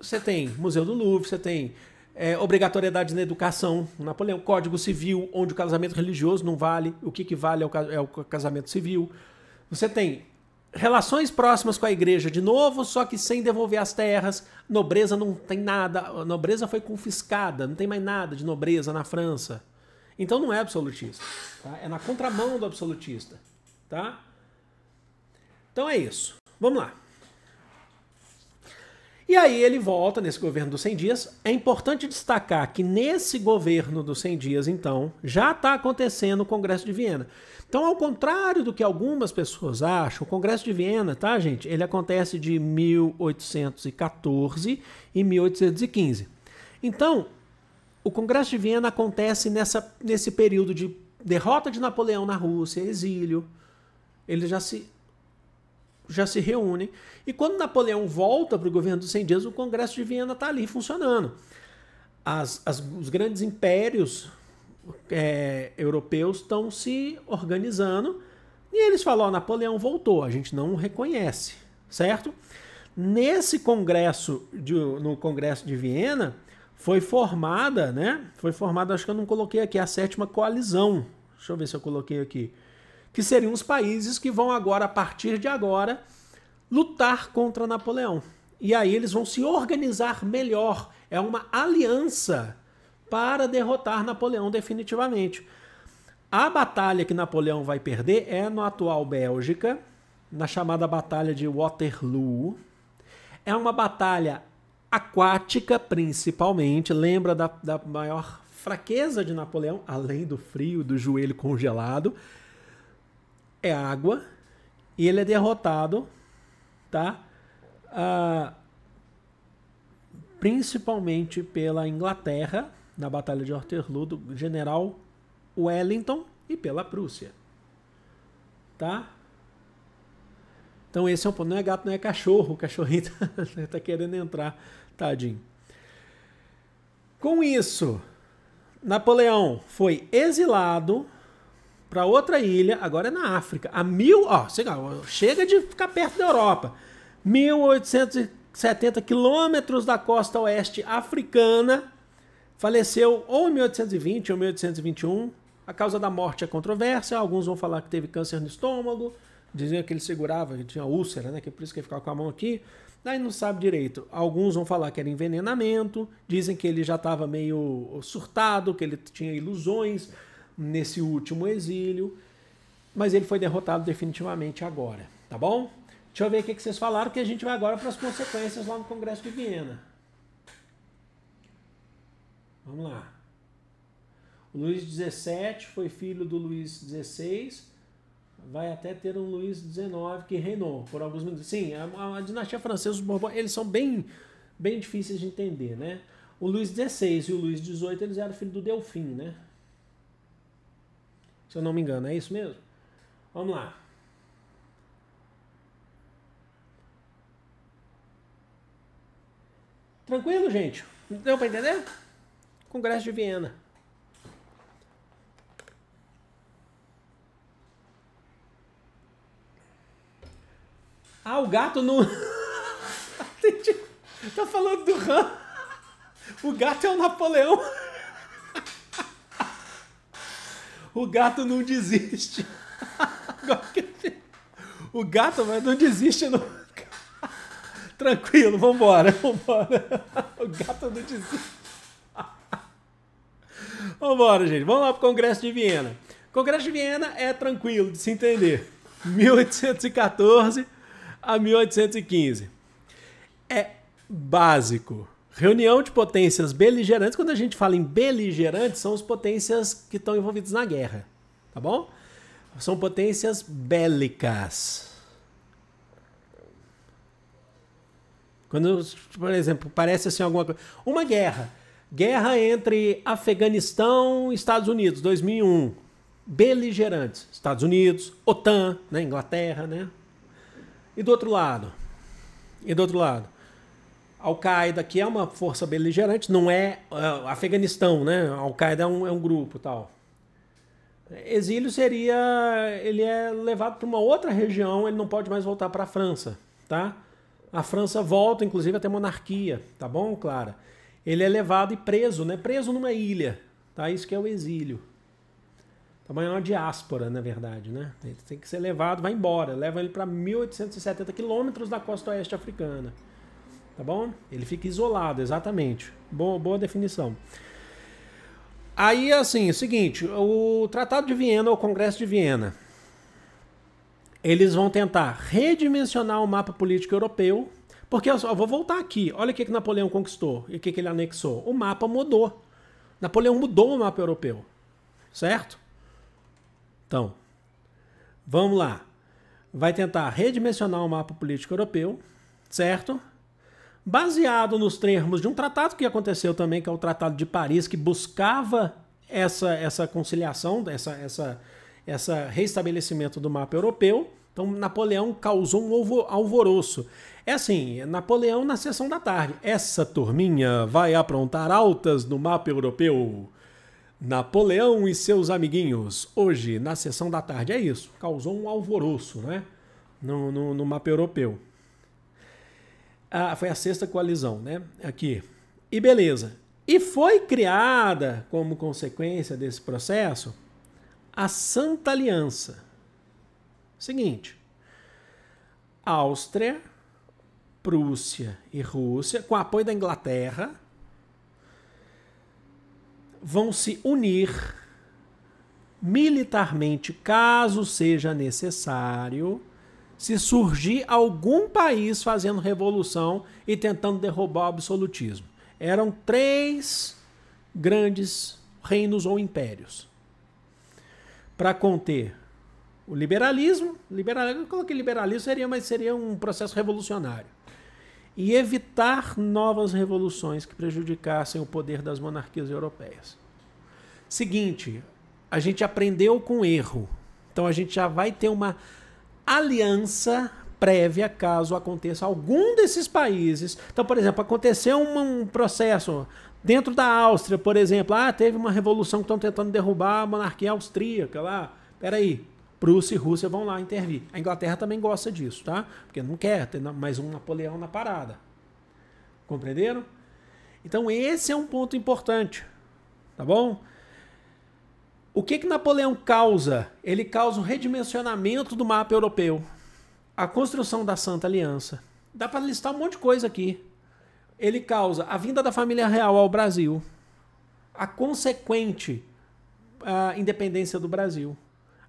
você tem Museu do Louvre, você tem é, obrigatoriedade na educação, Napoleão, Código Civil, onde o casamento religioso não vale, o que, que vale é o, é o casamento civil. Você tem relações próximas com a igreja de novo, só que sem devolver as terras. Nobreza não tem nada, a nobreza foi confiscada, não tem mais nada de nobreza na França. Então não é absolutista. Tá? É na contramão do absolutista. Tá? Então é isso. Vamos lá. E aí ele volta nesse governo dos 100 dias. É importante destacar que nesse governo dos 100 dias, então, já está acontecendo o Congresso de Viena. Então, ao contrário do que algumas pessoas acham, o Congresso de Viena, tá, gente? Ele acontece de 1814 e 1815. Então, o Congresso de Viena acontece nessa, nesse período de derrota de Napoleão na Rússia, exílio. Eles já se já se reúnem. E quando Napoleão volta para o governo dos 100 dias, o Congresso de Viena está ali funcionando. As, as, os grandes impérios é, europeus estão se organizando e eles falam: oh, Napoleão voltou, a gente não o reconhece, certo? Nesse congresso, de, no Congresso de Viena, foi formada, né? Foi formada, acho que eu não coloquei aqui, a sétima coalizão. Deixa eu ver se eu coloquei aqui. Que seriam os países que vão agora, a partir de agora, lutar contra Napoleão. E aí eles vão se organizar melhor. É uma aliança para derrotar Napoleão definitivamente. A batalha que Napoleão vai perder é no atual Bélgica, na chamada Batalha de Waterloo. É uma batalha aquática, principalmente, lembra da, da maior fraqueza de Napoleão, além do frio, do joelho congelado, é água e ele é derrotado, tá? Ah, principalmente pela Inglaterra na Batalha de Waterloo do General Wellington e pela Prússia, tá? Então esse é um ponto. Não é gato, não é cachorro. O cachorrinho está tá querendo entrar Tadinho. Com isso, Napoleão foi exilado para outra ilha, agora é na África. A mil, ó, chega de ficar perto da Europa. 1870 quilômetros da costa oeste africana. Faleceu ou em 1820 ou 1821. A causa da morte é controvérsia. Alguns vão falar que teve câncer no estômago. Diziam que ele segurava, que tinha úlcera, né? Que é por isso que ele ficava com a mão aqui. Daí não sabe direito. Alguns vão falar que era envenenamento, dizem que ele já estava meio surtado, que ele tinha ilusões nesse último exílio, mas ele foi derrotado definitivamente agora, tá bom? Deixa eu ver o que vocês falaram, que a gente vai agora para as consequências lá no Congresso de Viena. Vamos lá. O Luís XVII foi filho do Luiz XVI vai até ter um Luís XIX que reinou por alguns minutos. Sim, a, a dinastia francesa, os Bourbons, eles são bem, bem difíceis de entender, né? O Luís XVI e o Luís XVIII, eles eram filhos do Delfim, né? Se eu não me engano, é isso mesmo? Vamos lá. Tranquilo, gente? Deu para entender? Congresso de Viena. Ah, o gato não. tá falando do Han. O gato é o Napoleão. O gato não desiste. O gato não desiste nunca. Tranquilo, vambora, vambora. O gato não desiste. Vambora, gente. Vamos lá pro Congresso de Viena. O Congresso de Viena é tranquilo de se entender. 1814 a 1815. É básico. Reunião de potências beligerantes, quando a gente fala em beligerantes, são as potências que estão envolvidas na guerra, tá bom? São potências bélicas. Quando, por exemplo, parece assim alguma coisa. Uma guerra. Guerra entre Afeganistão e Estados Unidos, 2001. Beligerantes. Estados Unidos, OTAN, né? Inglaterra, né? E do outro lado? E do outro lado? Al-Qaeda, que é uma força beligerante, não é uh, Afeganistão, né? Al-Qaeda é, um, é um grupo tal. Exílio seria. Ele é levado para uma outra região, ele não pode mais voltar para a França, tá? A França volta, inclusive, até monarquia, tá bom, Clara? Ele é levado e preso, né? Preso numa ilha, tá? Isso que é o exílio. É a maior diáspora, na verdade, né? Ele tem que ser levado, vai embora, leva ele para 1870 quilômetros da costa oeste africana, tá bom? Ele fica isolado, exatamente. Boa, boa definição. Aí, assim, é o seguinte, o Tratado de Viena, ou Congresso de Viena, eles vão tentar redimensionar o mapa político europeu, porque, eu vou voltar aqui, olha o que, que Napoleão conquistou e o que, que ele anexou. O mapa mudou. Napoleão mudou o mapa europeu, certo? Então, vamos lá. Vai tentar redimensionar o mapa político europeu, certo? Baseado nos termos de um tratado que aconteceu também, que é o Tratado de Paris, que buscava essa, essa conciliação, essa, essa, essa restabelecimento do mapa europeu. Então, Napoleão causou um alvoroço. É assim, Napoleão na sessão da tarde. Essa turminha vai aprontar altas no mapa europeu. Napoleão e seus amiguinhos. Hoje, na sessão da tarde, é isso. Causou um alvoroço, né? No, no, no mapa europeu. Ah, foi a sexta coalizão, né? Aqui. E beleza. E foi criada, como consequência desse processo, a Santa Aliança. Seguinte. Áustria, Prússia e Rússia, com apoio da Inglaterra, vão se unir militarmente, caso seja necessário, se surgir algum país fazendo revolução e tentando derrubar o absolutismo. Eram três grandes reinos ou impérios para conter o liberalismo. liberal eu coloquei liberalismo seria, mas seria um processo revolucionário e evitar novas revoluções que prejudicassem o poder das monarquias europeias. Seguinte, a gente aprendeu com erro, então a gente já vai ter uma aliança prévia caso aconteça algum desses países. Então, por exemplo, aconteceu um, um processo dentro da Áustria, por exemplo, ah, teve uma revolução que estão tentando derrubar a monarquia austríaca lá. Peraí, Prússia e Rússia vão lá intervir. A Inglaterra também gosta disso, tá? Porque não quer ter mais um Napoleão na parada. Compreenderam? Então esse é um ponto importante, tá bom? O que que Napoleão causa? Ele causa o redimensionamento do mapa europeu, a construção da Santa Aliança. Dá para listar um monte de coisa aqui. Ele causa a vinda da família real ao Brasil, a consequente a ah, independência do Brasil.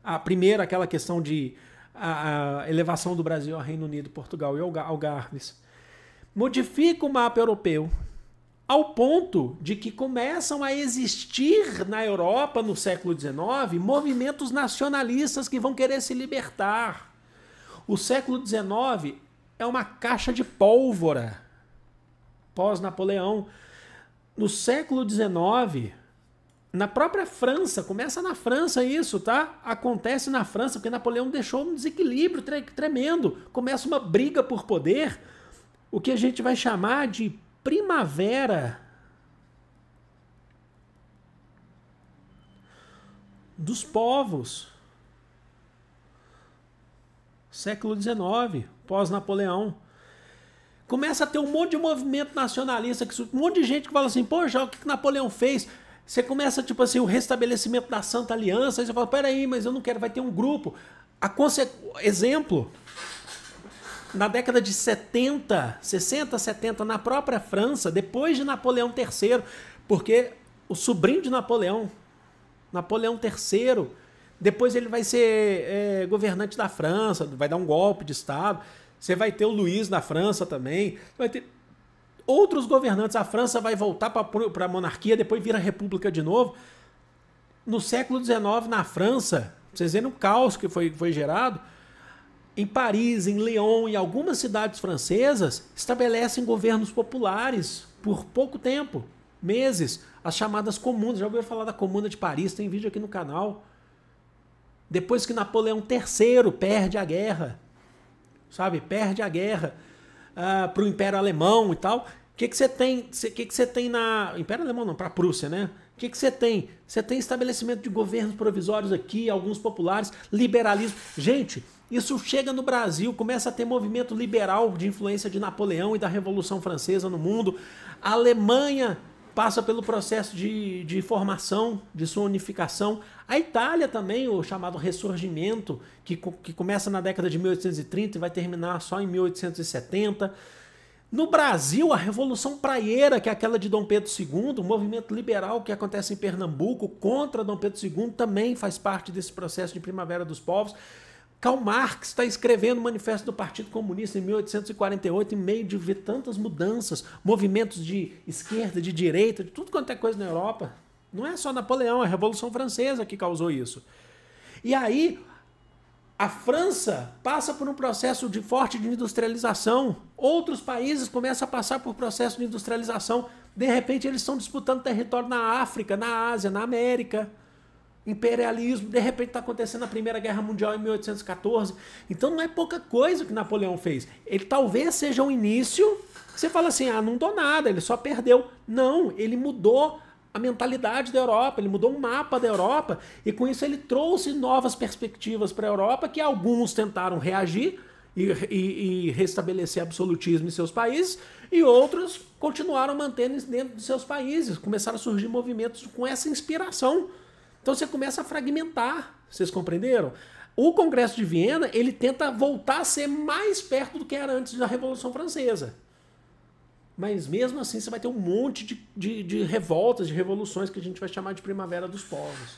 A primeira, aquela questão de a, a elevação do Brasil ao Reino Unido, Portugal e Algarves. Modifica o mapa europeu ao ponto de que começam a existir na Europa no século XIX movimentos nacionalistas que vão querer se libertar. O século XIX é uma caixa de pólvora pós-Napoleão. No século XIX, na própria França, começa na França isso, tá? Acontece na França, porque Napoleão deixou um desequilíbrio tremendo. Começa uma briga por poder, o que a gente vai chamar de primavera dos povos. Século XIX, pós-Napoleão começa a ter um monte de movimento nacionalista, um monte de gente que fala assim, poxa, o que Napoleão fez? Você começa, tipo assim, o restabelecimento da Santa Aliança, aí você fala, peraí, mas eu não quero, vai ter um grupo. A conse... Exemplo, na década de 70, 60, 70, na própria França, depois de Napoleão III, porque o sobrinho de Napoleão, Napoleão III, depois ele vai ser é, governante da França, vai dar um golpe de Estado. Você vai ter o Luiz na França também. Vai ter outros governantes. A França vai voltar para a monarquia, depois vira república de novo. No século XIX, na França, vocês viram o caos que foi, foi gerado. Em Paris, em Lyon e algumas cidades francesas estabelecem governos populares por pouco tempo, meses, as chamadas comunas. Já ouviu falar da Comuna de Paris? Tem vídeo aqui no canal. Depois que Napoleão III perde a guerra, sabe? Perde a guerra uh, ah, para o Império Alemão e tal. O que, que você tem? O que, que você tem na Império Alemão não? Para a Prússia, né? O que, que você tem? Você tem estabelecimento de governos provisórios aqui, alguns populares, liberalismo. Gente, isso chega no Brasil, começa a ter movimento liberal de influência de Napoleão e da Revolução Francesa no mundo. A Alemanha passa pelo processo de, de formação, de sua unificação. A Itália também, o chamado Ressurgimento, que, que começa na década de 1830 e vai terminar só em 1870. No Brasil, a Revolução Praieira, que é aquela de Dom Pedro II, o movimento liberal que acontece em Pernambuco contra Dom Pedro II, também faz parte desse processo de Primavera dos Povos. Karl Marx está escrevendo o Manifesto do Partido Comunista em 1848, em meio de ver tantas mudanças, movimentos de esquerda, de direita, de tudo quanto é coisa na Europa. Não é só Napoleão, é a Revolução Francesa que causou isso. E aí, a França passa por um processo de forte de industrialização. Outros países começam a passar por processo de industrialização. De repente, eles estão disputando território na África, na Ásia, na América imperialismo, de repente está acontecendo a Primeira Guerra Mundial em 1814. Então não é pouca coisa que Napoleão fez. Ele talvez seja um início. Você fala assim: ah, não dou nada, ele só perdeu. Não, ele mudou a mentalidade da Europa, ele mudou o mapa da Europa e com isso ele trouxe novas perspectivas para a Europa que alguns tentaram reagir. E, e, e, restabelecer absolutismo em seus países, e outros continuaram mantendo dentro de seus países. Começaram a surgir movimentos com essa inspiração. Então você começa a fragmentar. Vocês compreenderam? O Congresso de Viena ele tenta voltar a ser mais perto do que era antes da Revolução Francesa. Mas mesmo assim você vai ter um monte de, de, de revoltas, de revoluções que a gente vai chamar de Primavera dos Povos.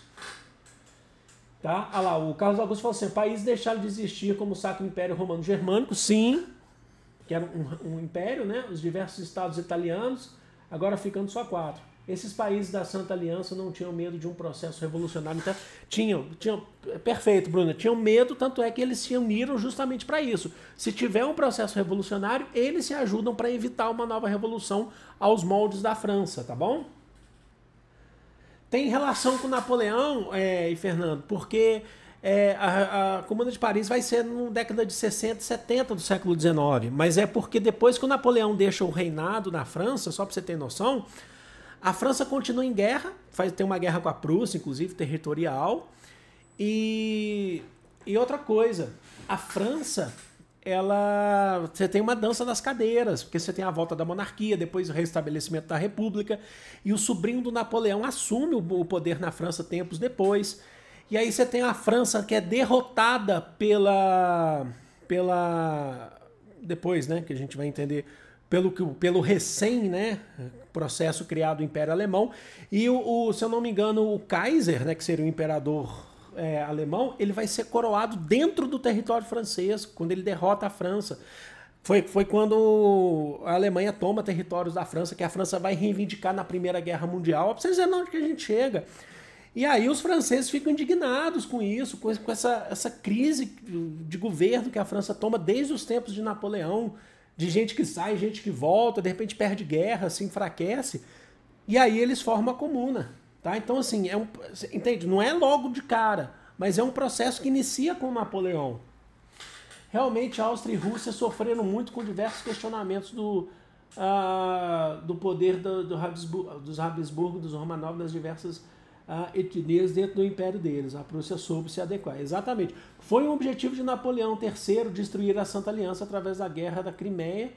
Tá? Ah lá, o Carlos Augusto falou assim: países deixaram de existir como o Sacro Império Romano Germânico, sim, que era um, um império, né? Os diversos estados italianos, agora ficando só quatro. Esses países da Santa Aliança não tinham medo de um processo revolucionário. Então, tinham, tinham, é perfeito, Bruna, tinham medo, tanto é que eles se uniram justamente para isso. Se tiver um processo revolucionário, eles se ajudam para evitar uma nova revolução aos moldes da França, tá bom? Tem relação com Napoleão é, e Fernando, porque é, a, a, Comuna de Paris vai ser na década de 60, 70 do século XIX, mas é porque depois que o Napoleão deixa o reinado na França, só para você ter noção a França continua em guerra, faz, tem uma guerra com a Prússia, inclusive, territorial. E, e outra coisa, a França, ela você tem uma dança das cadeiras, porque você tem a volta da monarquia, depois o restabelecimento da república, e o sobrinho do Napoleão assume o poder na França tempos depois. E aí você tem a França que é derrotada pela pela depois, né, que a gente vai entender pelo, pelo recém né, processo criado o Império Alemão. E, o, o, se eu não me engano, o Kaiser, né, que seria o imperador é, alemão, ele vai ser coroado dentro do território francês, quando ele derrota a França. Foi, foi quando a Alemanha toma territórios da França, que a França vai reivindicar na Primeira Guerra Mundial. Pra vocês verem onde que a gente chega. E aí os franceses ficam indignados com isso, com essa, essa crise de governo que a França toma desde os tempos de Napoleão de gente que sai, gente que volta, de repente perde guerra, se enfraquece, e aí eles formam a comuna, tá? Então assim, é um, entende? Não é logo de cara, mas é um processo que inicia com Napoleão. Realmente Áustria e Rússia sofreram muito com diversos questionamentos do, uh, do poder do, do dos Habsburgo, dos Romanov nas diversas etnias dentro do império deles. A Prússia soube se adequar. Exatamente. Foi um objetivo de Napoleão III destruir a Santa Aliança através da Guerra da Crimeia,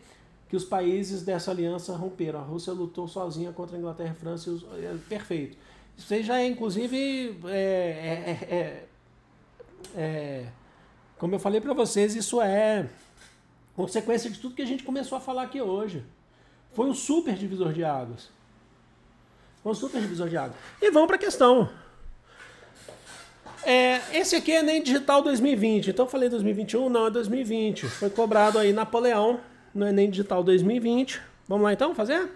que os países dessa aliança romperam. A Rússia lutou sozinha contra a Inglaterra e França. E os... Perfeito. Isso aí já é, inclusive, é, é, é, como eu falei para vocês, isso é consequência de tudo que a gente começou a falar aqui hoje. Foi um super divisor de águas. Consulta revisor de água. E vamos para a questão. É, esse aqui é nem digital 2020. Então eu falei 2021, não, é 2020. Foi cobrado aí Napoleão no Enem é Digital 2020. Vamos lá então fazer?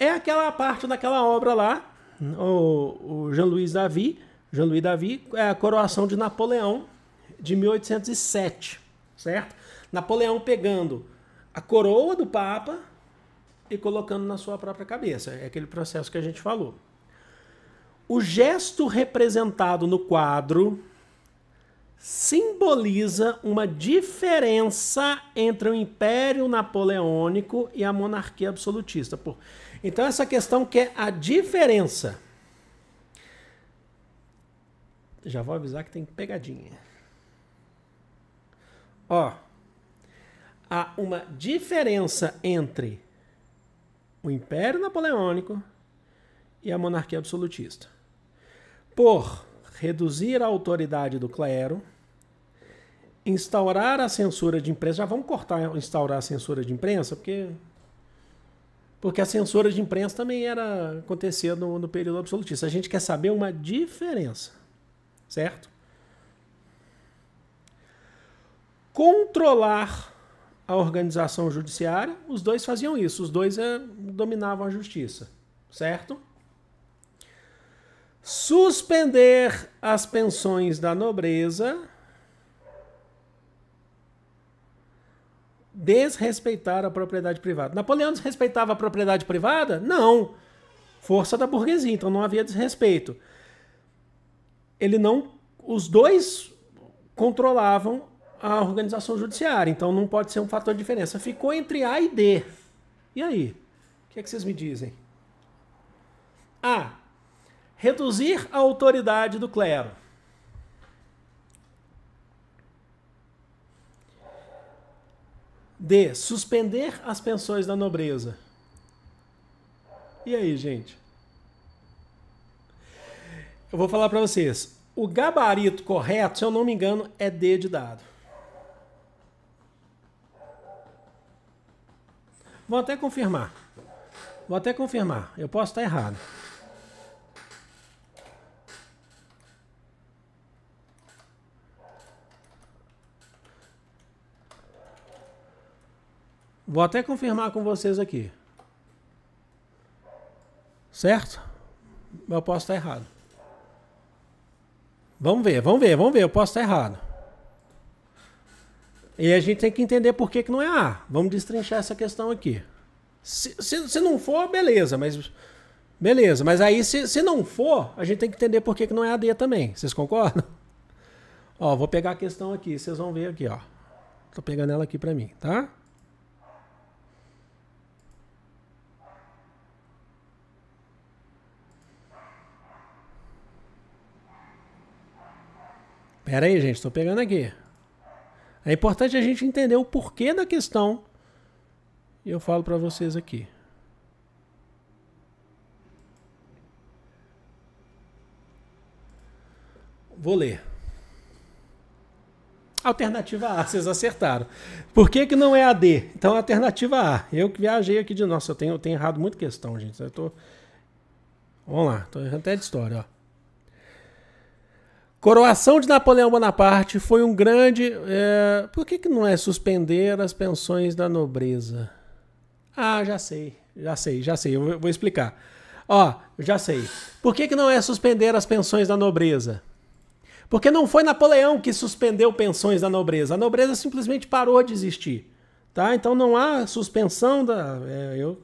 É aquela parte daquela obra lá, o, o Jean-Louis Davi, Jean-Louis Davi, é a coroação de Napoleão de 1807, certo? Napoleão pegando a coroa do Papa e colocando na sua própria cabeça. É aquele processo que a gente falou. O gesto representado no quadro simboliza uma diferença entre o Império Napoleônico e a monarquia absolutista. Então, essa questão que é a diferença. Já vou avisar que tem pegadinha. Ó, há uma diferença entre o Império Napoleônico e a monarquia absolutista. Por reduzir a autoridade do clero, instaurar a censura de imprensa. Já vamos cortar instaurar a censura de imprensa, porque porque a censura de imprensa também era acontecia no, no período absolutista. A gente quer saber uma diferença, certo? Controlar a organização judiciária, os dois faziam isso. Os dois é dominavam a justiça, certo? Suspender as pensões da nobreza, desrespeitar a propriedade privada. Napoleão desrespeitava a propriedade privada? Não. Força da burguesia, então não havia desrespeito. Ele não. Os dois controlavam a organização judiciária, então não pode ser um fator de diferença. Ficou entre A e D. E aí? que, é que vocês me dizem? A. Reduzir a autoridade do clero. D. Suspender as pensões da nobreza. E aí, gente? Eu vou falar para vocês. O gabarito correto, se eu não me engano, é D de dado. Vou até confirmar. Vou até confirmar. Eu posso estar errado. Vou até confirmar com vocês aqui. Certo? Eu posso estar errado. Vamos ver, vamos ver, vamos ver. Eu posso estar errado. E a gente tem que entender por que, que não é A. Vamos destrinchar essa questão aqui. Se, se, se não for, beleza, mas. Beleza, mas aí se, se não for, a gente tem que entender por que, que não é AD também. Vocês concordam? Ó, vou pegar a questão aqui, vocês vão ver aqui, ó. Tô pegando ela aqui pra mim, tá? Pera aí, gente, tô pegando aqui. É importante a gente entender o porquê da questão eu falo para vocês aqui. Vou ler. Alternativa A, vocês acertaram. Por que, que não é a D? Então, alternativa A. Eu que viajei aqui de. Nossa, eu tenho, eu tenho errado muita questão, gente. Eu tô. Vamos lá, tô errando até de história, ó. Coroação de Napoleão Bonaparte foi um grande. É... Por que, que não é suspender as pensões da nobreza? Ah, já sei, já sei, já sei. Eu vou explicar. Ó, já sei. Por que, que não é suspender as pensões da nobreza? Porque não foi Napoleão que suspendeu pensões da nobreza. A nobreza simplesmente parou de existir. Tá? Então não há suspensão da. É, eu...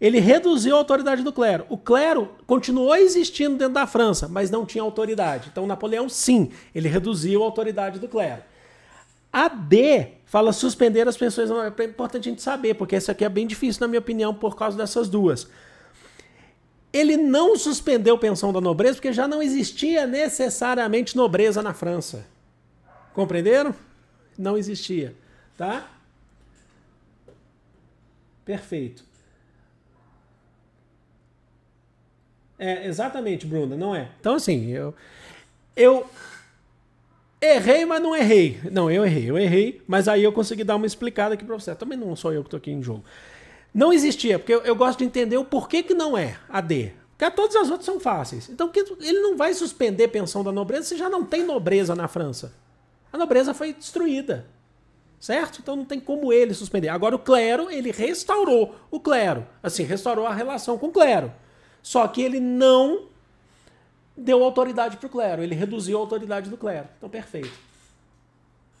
Ele reduziu a autoridade do clero. O clero continuou existindo dentro da França, mas não tinha autoridade. Então Napoleão, sim, ele reduziu a autoridade do clero. A D fala suspender as pensões. É importante a gente saber, porque isso aqui é bem difícil, na minha opinião, por causa dessas duas. Ele não suspendeu pensão da nobreza, porque já não existia necessariamente nobreza na França. Compreenderam? Não existia, tá? Perfeito. É, exatamente, Bruna, não é? Então, assim, eu, eu Errei, mas não errei. Não, eu errei, eu errei, mas aí eu consegui dar uma explicada aqui pra você. Também não sou eu que tô aqui em jogo. Não existia, porque eu, eu gosto de entender o porquê que não é a D. Porque todas as outras são fáceis. Então ele não vai suspender pensão da nobreza se já não tem nobreza na França. A nobreza foi destruída. Certo? Então não tem como ele suspender. Agora o clero, ele restaurou o clero. Assim, restaurou a relação com o clero. Só que ele não deu autoridade para o clero, ele reduziu a autoridade do clero. Então, perfeito.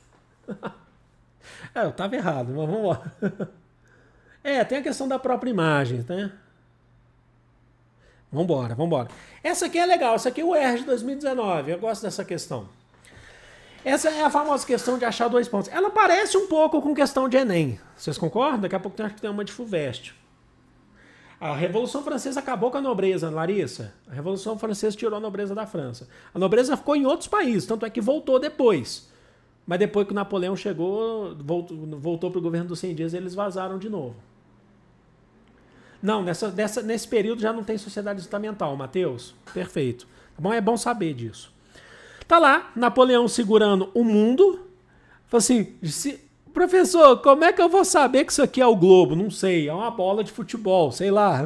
é, eu estava errado, mas vamos lá. é, tem a questão da própria imagem, né? Vambora, vambora. Essa aqui é legal, essa aqui é o R de 2019, eu gosto dessa questão. Essa é a famosa questão de achar dois pontos. Ela parece um pouco com questão de Enem. Vocês concordam? Daqui a pouco tem, acho que tem uma de FUVEST. A Revolução Francesa acabou com a nobreza, Larissa. A Revolução Francesa tirou a nobreza da França. A nobreza ficou em outros países, tanto é que voltou depois. Mas depois que o Napoleão chegou, voltou para o governo dos 100 dias, eles vazaram de novo. Não, nessa, nessa, nesse período já não tem sociedade estamental, Matheus. Perfeito. Tá bom? É bom saber disso. Tá lá, Napoleão segurando o mundo. Fala assim, se, Professor, como é que eu vou saber que isso aqui é o globo? Não sei, é uma bola de futebol, sei lá.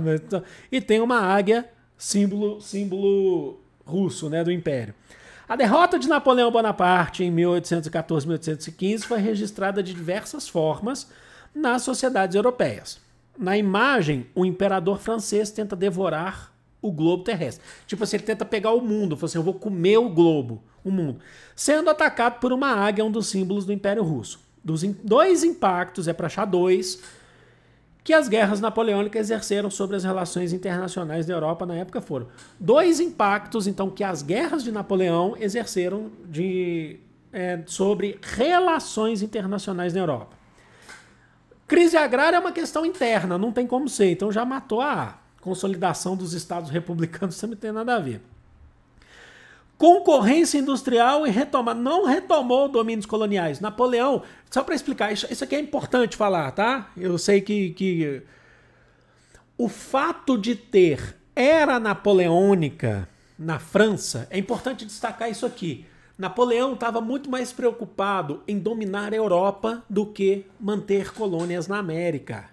E tem uma águia, símbolo, símbolo russo, né, do Império. A derrota de Napoleão Bonaparte em 1814-1815 foi registrada de diversas formas nas sociedades europeias. Na imagem, o imperador francês tenta devorar o globo terrestre. Tipo assim, ele tenta pegar o mundo, fala assim, eu vou comer o globo, o mundo. Sendo atacado por uma águia, um dos símbolos do Império Russo dos dois impactos, é para achar dois, que as guerras napoleônicas exerceram sobre as relações internacionais da Europa na época foram. Dois impactos, então, que as guerras de Napoleão exerceram de, é, sobre relações internacionais na Europa. Crise agrária é uma questão interna, não tem como ser, então já matou a consolidação dos estados republicanos, isso não tem nada a ver. Concorrência industrial e retoma Não retomou domínios coloniais. Napoleão, só para explicar, isso, isso aqui é importante falar, tá? Eu sei que, que. O fato de ter era napoleônica na França, é importante destacar isso aqui. Napoleão estava muito mais preocupado em dominar a Europa do que manter colônias na América.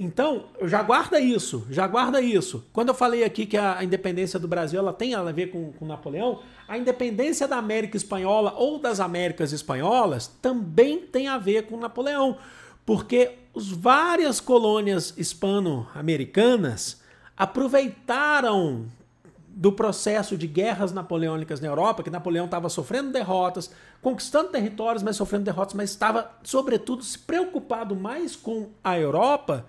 Então, já guarda isso, já guarda isso. Quando eu falei aqui que a independência do Brasil ela tem a ver com, com Napoleão, a independência da América Espanhola ou das Américas Espanholas também tem a ver com Napoleão, porque as várias colônias hispano-americanas aproveitaram do processo de guerras napoleônicas na Europa, que Napoleão estava sofrendo derrotas, conquistando territórios, mas sofrendo derrotas, mas estava, sobretudo, se preocupado mais com a Europa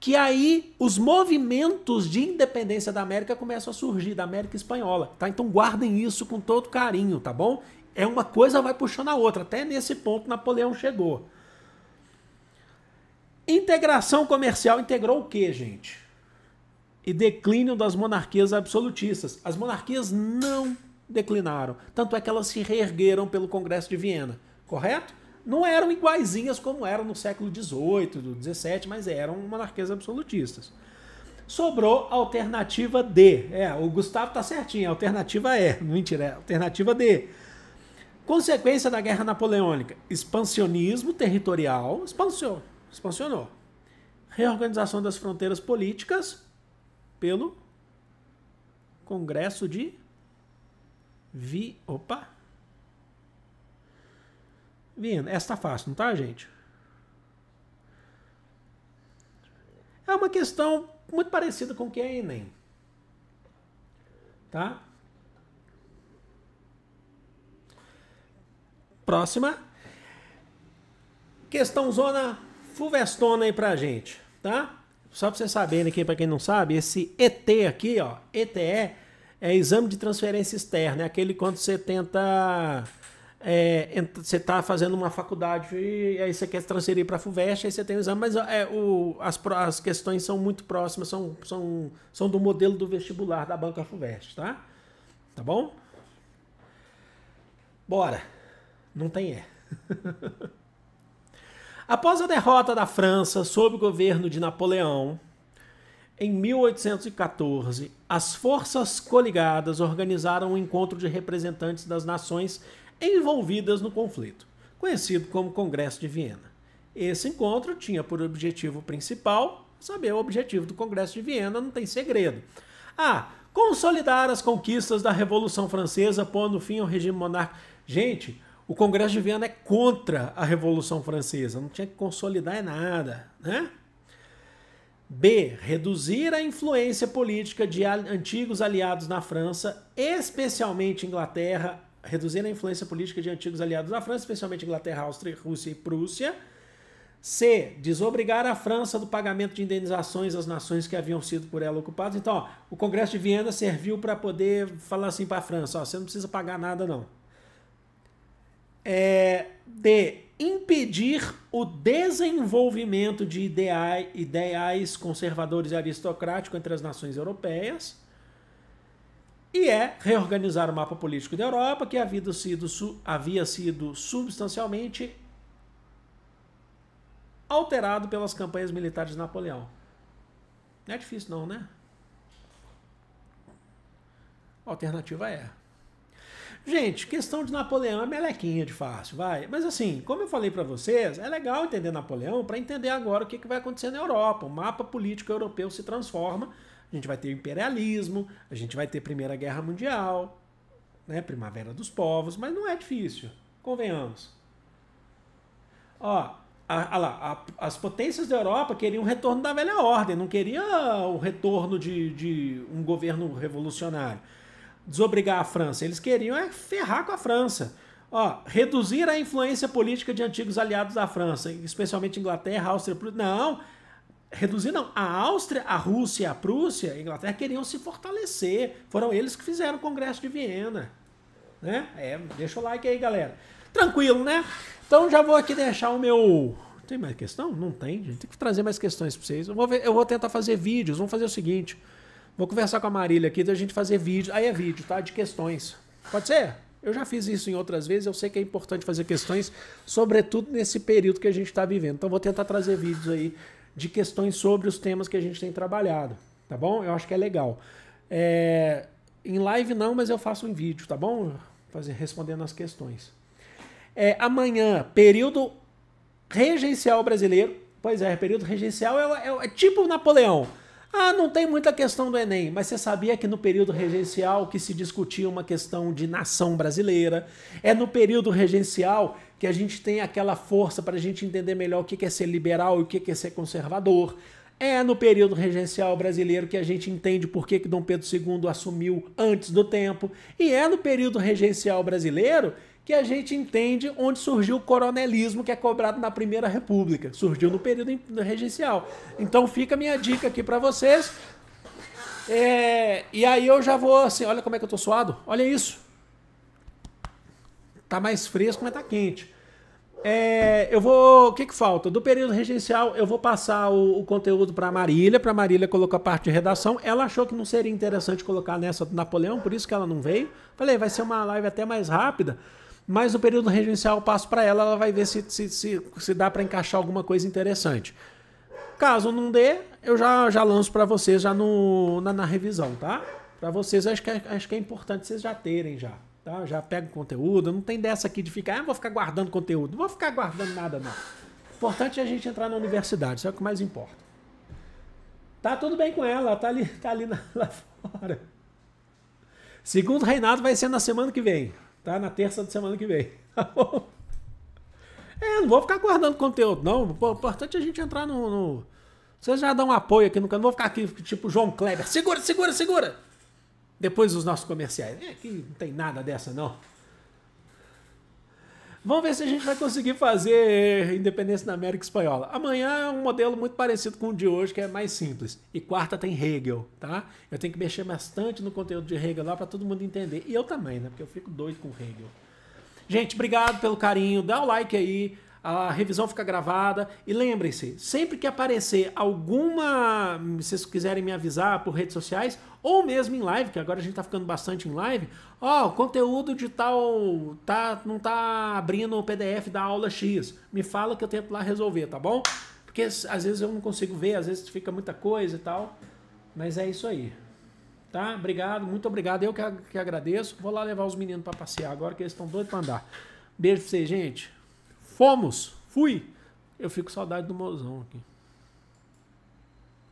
que aí os movimentos de independência da América começam a surgir, da América Espanhola, tá? Então guardem isso com todo carinho, tá bom? É uma coisa vai puxando a outra, até nesse ponto Napoleão chegou. Integração comercial integrou o que, gente? E declínio das monarquias absolutistas. As monarquias não declinaram, tanto é que elas se reergueram pelo Congresso de Viena, correto? não eram iguaizinhas como eram no século XVIII, XVII, mas eram monarquias absolutistas. Sobrou a alternativa D. É, o Gustavo tá certinho, a alternativa é, mentira, é alternativa D. Consequência da Guerra Napoleônica, expansionismo territorial, expansionou, expansionou. Reorganização das fronteiras políticas pelo Congresso de Vi, opa, vindo. Essa tá fácil, não tá, gente? É uma questão muito parecida com o que é Enem. Tá? Próxima. Questão zona fulvestona aí pra gente, tá? Só pra vocês saberem aqui, né, pra quem não sabe, esse ET aqui, ó, ETE, é exame de transferência externa, é aquele quando você tenta é, você está fazendo uma faculdade e aí você quer se transferir para a FUVEST, aí você tem o exame, mas é, o, as, as questões são muito próximas, são, são, são do modelo do vestibular da banca FUVEST, tá? Tá bom? Bora. Não tem é. Após a derrota da França sob o governo de Napoleão, em 1814, as forças coligadas organizaram um encontro de representantes das nações envolvidas no conflito, conhecido como Congresso de Viena. Esse encontro tinha por objetivo principal saber o objetivo do Congresso de Viena, não tem segredo. A, consolidar as conquistas da Revolução Francesa, pondo fim ao regime monárquico. Gente, o Congresso de Viena é contra a Revolução Francesa, não tinha que consolidar nada, né? B. Reduzir a influência política de antigos aliados na França, especialmente Inglaterra, reduzindo a influência política de antigos aliados da França, especialmente Inglaterra, Áustria, Rússia e Prússia. C. Desobrigar a França do pagamento de indenizações às nações que haviam sido por ela ocupadas. Então, ó, o Congresso de Viena serviu para poder falar assim para a França: ó, você não precisa pagar nada, não. É, D. Impedir o desenvolvimento de ideais, ideais conservadores e aristocráticos entre as nações europeias e é reorganizar o mapa político da Europa, que havia sido, havia sido substancialmente alterado pelas campanhas militares de Napoleão. Não é difícil não, né? A alternativa é. Gente, questão de Napoleão é melequinha de fácil, vai. Mas assim, como eu falei para vocês, é legal entender Napoleão para entender agora o que, que vai acontecer na Europa. O mapa político europeu se transforma a gente vai ter imperialismo, a gente vai ter Primeira Guerra Mundial, né? Primavera dos Povos, mas não é difícil, convenhamos. Ó, a, a lá, a, as potências da Europa queriam o retorno da velha ordem, não queriam o retorno de, de um governo revolucionário. Desobrigar a França, eles queriam é ferrar com a França. Ó, reduzir a influência política de antigos aliados da França, especialmente Inglaterra, Áustria. Não, reduzir, não. A Áustria, a Rússia e a Prússia, a Inglaterra, queriam se fortalecer. Foram eles que fizeram o Congresso de Viena. Né? É, deixa o like aí, galera. Tranquilo, né? Então já vou aqui deixar o meu. Tem mais questão? Não tem, gente. Tem que trazer mais questões para vocês. Eu vou, ver, eu vou tentar fazer vídeos. Vamos fazer o seguinte. Vou conversar com a Marília aqui da gente fazer vídeo. Aí é vídeo, tá? De questões. Pode ser? Eu já fiz isso em outras vezes, eu sei que é importante fazer questões, sobretudo nesse período que a gente está vivendo. Então vou tentar trazer vídeos aí de questões sobre os temas que a gente tem trabalhado, tá bom? Eu acho que é legal. É, em live não, mas eu faço em vídeo, tá bom? Fazer, respondendo as questões. É, amanhã, período regencial brasileiro. Pois é, período regencial é, é, é tipo Napoleão. Ah, não tem muita questão do Enem, mas você sabia que no período regencial que se discutia uma questão de nação brasileira, é no período regencial que a gente tem aquela força para a gente entender melhor o que é ser liberal e o que é ser conservador. É no período regencial brasileiro que a gente entende por que, que Dom Pedro II assumiu antes do tempo. E é no período regencial brasileiro que a gente entende onde surgiu o coronelismo que é cobrado na Primeira República. Surgiu no período regencial. Então fica a minha dica aqui para vocês. É... e aí eu já vou assim, olha como é que eu tô suado. Olha isso. Tá mais fresco, mas tá quente. É, eu vou. O que, que falta? Do período regencial, eu vou passar o, o conteúdo para Marília, para Marília colocar a parte de redação. Ela achou que não seria interessante colocar nessa do Napoleão, por isso que ela não veio. Falei, vai ser uma live até mais rápida, mas o período regencial eu passo para ela, ela vai ver se, se, se, se dá para encaixar alguma coisa interessante. Caso não dê, eu já, já lanço para vocês já no, na, na revisão, tá? Para vocês, acho que, é, acho que é importante vocês já terem já. Tá? Já pego conteúdo. Não tem dessa aqui de ficar, ah, vou ficar guardando conteúdo. Não vou ficar guardando nada, não. O importante é a gente entrar na universidade, isso é o que mais importa. Tá tudo bem com ela, tá ali, tá ali na, lá fora. Segundo reinado vai ser na semana que vem, tá? Na terça da semana que vem, tá bom? É, não vou ficar guardando conteúdo, não. O importante é a gente entrar no... no... Vocês já dão um apoio aqui no canal. Não vou ficar aqui, tipo, João Kleber. Segura, segura, segura! Depois os nossos comerciais. É, aqui não tem nada dessa, não. Vamos ver se a gente vai conseguir fazer Independência na América Espanhola. Amanhã é um modelo muito parecido com o de hoje, que é mais simples. E quarta tem Hegel, tá? Eu tenho que mexer bastante no conteúdo de Hegel lá para todo mundo entender. E eu também, né? Porque eu fico doido com Hegel. Gente, obrigado pelo carinho. Dá o like aí a revisão fica gravada. E lembrem-se, sempre que aparecer alguma. Se vocês quiserem me avisar por redes sociais, ou mesmo em live, que agora a gente tá ficando bastante em live, ó, o conteúdo de tal tá, não tá abrindo o PDF da aula X. Me fala que eu tento lá resolver, tá bom? Porque às vezes eu não consigo ver, às vezes fica muita coisa e tal. Mas é isso aí. Tá? Obrigado, muito obrigado. Eu que, que agradeço. Vou lá levar os meninos para passear agora, que eles estão doidos para andar. Beijo pra vocês, gente. Fomos, fui. Eu fico saudade do mozão aqui.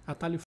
Atalho